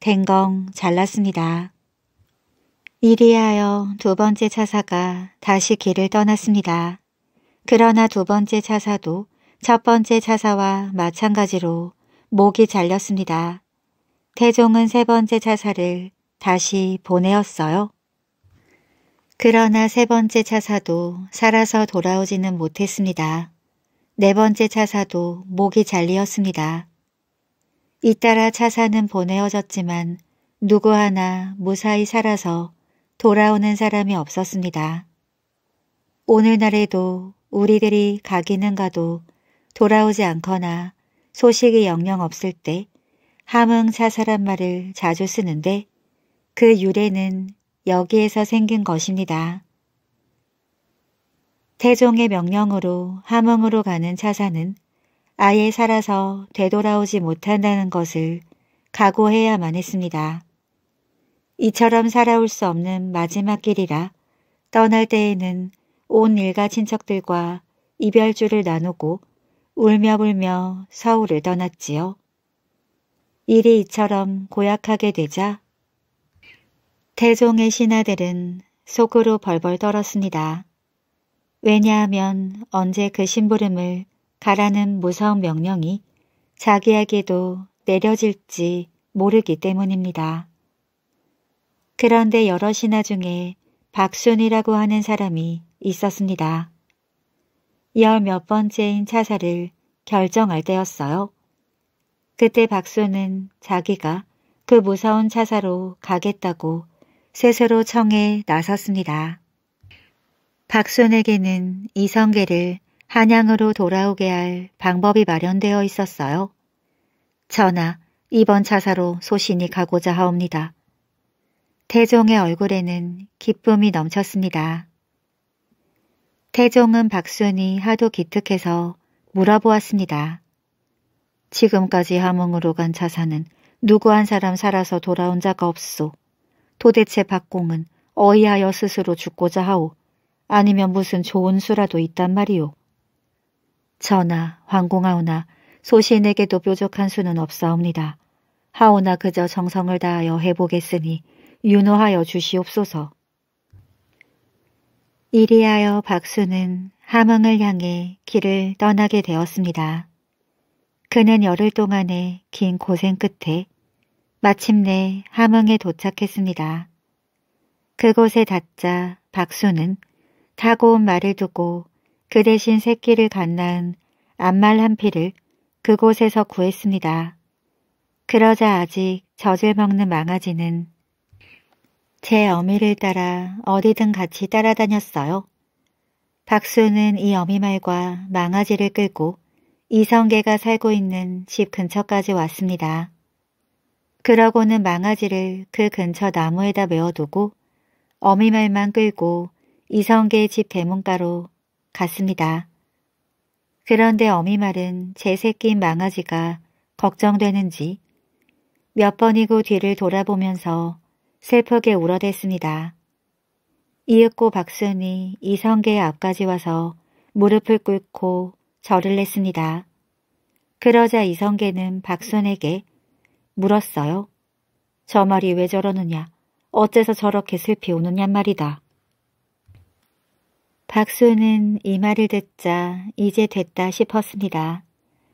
댕겅 잘랐습니다. 이리하여 두 번째 차사가 다시 길을 떠났습니다. 그러나 두 번째 차사도 첫 번째 차사와 마찬가지로 목이 잘렸습니다. 태종은 세 번째 차사를 다시 보내었어요. 그러나 세 번째 차사도 살아서 돌아오지는 못했습니다. 네 번째 차사도 목이 잘리었습니다. 잇따라 차사는 보내어졌지만 누구 하나 무사히 살아서 돌아오는 사람이 없었습니다. 오늘날에도 우리들이 가기는 가도 돌아오지 않거나 소식이 영영 없을 때 함흥 사사란 말을 자주 쓰는데 그 유래는 여기에서 생긴 것입니다. 태종의 명령으로 함흥으로 가는 차사는 아예 살아서 되돌아오지 못한다는 것을 각오해야만 했습니다. 이처럼 살아올 수 없는 마지막 길이라 떠날 때에는 온 일가 친척들과 이별주를 나누고 울며 불며 서울을 떠났지요. 일이 이처럼 고약하게 되자 태종의 신하들은 속으로 벌벌 떨었습니다. 왜냐하면 언제 그 심부름을 가라는 무서운 명령이 자기에게도 내려질지 모르기 때문입니다. 그런데 여러 신하 중에 박순이라고 하는 사람이 있었습니다. 열 몇 번째인 차사를 결정할 때였어요. 그때 박순은 자기가 그 무서운 차사로 가겠다고 스스로 청에 나섰습니다. 박순에게는 이성계를 한양으로 돌아오게 할 방법이 마련되어 있었어요. 전하, 이번 차사로 소신이 가고자 하옵니다. 태종의 얼굴에는 기쁨이 넘쳤습니다. 태종은 박순이 하도 기특해서 물어보았습니다. 지금까지 함흥으로 간 차사는 누구 한 사람 살아서 돌아온 자가 없소. 도대체 박공은 어이하여 스스로 죽고자 하오. 아니면 무슨 좋은 수라도 있단 말이오. 전하, 황공하오나 소신에게도 뾰족한 수는 없사옵니다. 하오나 그저 정성을 다하여 해보겠으니 윤호하여 주시옵소서. 이리하여 박수는 함흥을 향해 길을 떠나게 되었습니다. 그는 열흘 동안의 긴 고생 끝에 마침내 함흥에 도착했습니다. 그곳에 닿자 박수는 타고 온 말을 두고 그 대신 새끼를 갓난은 암말 한 피를 그곳에서 구했습니다. 그러자 아직 젖을 먹는 망아지는 제 어미를 따라 어디든 같이 따라다녔어요. 박수는 이 어미 말과 망아지를 끌고 이성계가 살고 있는 집 근처까지 왔습니다. 그러고는 망아지를 그 근처 나무에다 메어두고 어미 말만 끌고 이성계의 집 대문가로 갔습니다. 그런데 어미 말은 제 새끼인 망아지가 걱정되는지 몇 번이고 뒤를 돌아보면서 슬프게 울어댔습니다. 이윽고 박순이 이성계 앞까지 와서 무릎을 꿇고 절을 냈습니다. 그러자 이성계는 박순에게 물었어요. 저 말이 왜 저러느냐. 어째서 저렇게 슬피 우느냐 말이다. 박순은이 말을 듣자 이제 됐다 싶었습니다.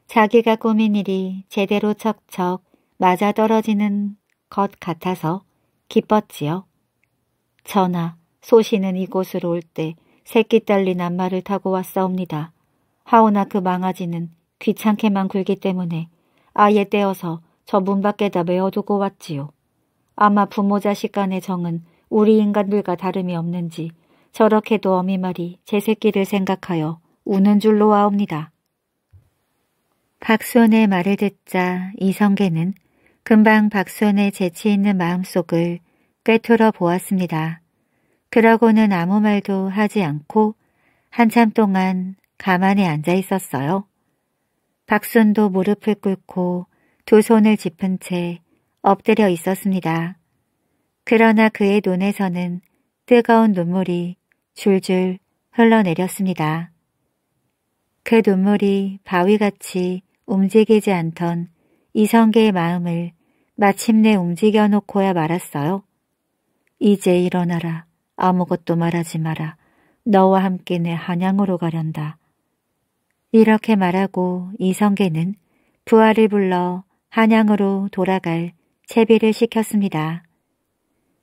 자기가 꾸민 일이 제대로 척척 맞아떨어지는 것 같아서 기뻤지요. 전하, 소신은 이곳으로 올 때 새끼 딸린 남마를 타고 왔사옵니다. 하오나 그 망아지는 귀찮게만 굴기 때문에 아예 떼어서 저 문 밖에다 메어두고 왔지요. 아마 부모 자식 간의 정은 우리 인간들과 다름이 없는지 저렇게도 어미 말이 제 새끼를 생각하여 우는 줄로 아옵니다. 박수원의 말을 듣자 이성계는 금방 박수현의 재치 있는 마음속을 꿰뚫어 보았습니다. 그러고는 아무 말도 하지 않고 한참 동안 가만히 앉아 있었어요. 박순도 무릎을 꿇고 두 손을 짚은 채 엎드려 있었습니다. 그러나 그의 눈에서는 뜨거운 눈물이 줄줄 흘러내렸습니다. 그 눈물이 바위같이 움직이지 않던 이성계의 마음을 마침내 움직여 놓고야 말았어요. 이제 일어나라. 아무것도 말하지 마라. 너와 함께 내 한양으로 가련다. 이렇게 말하고 이성계는 부하를 불러 한양으로 돌아갈 채비를 시켰습니다.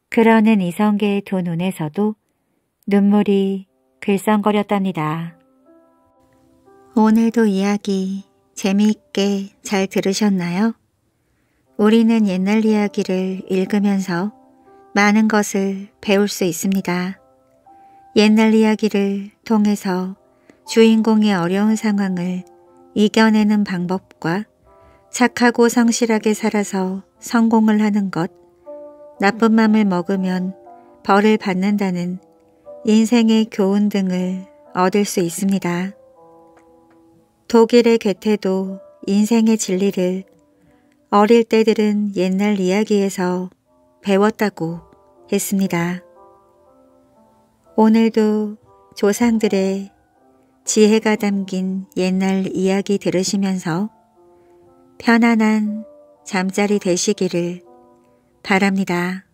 그러는 이성계의 두 눈에서도 눈물이 글썽거렸답니다. 오늘도 이야기 재미있게 잘 들으셨나요? 우리는 옛날 이야기를 읽으면서 많은 것을 배울 수 있습니다. 옛날 이야기를 통해서 주인공의 어려운 상황을 이겨내는 방법과 착하고 성실하게 살아서 성공을 하는 것, 나쁜 맘을 먹으면 벌을 받는다는 인생의 교훈 등을 얻을 수 있습니다. 독일의 괴테도 인생의 진리를 어릴 때들은 옛날 이야기에서 배웠다고 했습니다. 오늘도 조상들의 지혜가 담긴 옛날 이야기 들으시면서 편안한 잠자리 되시기를 바랍니다.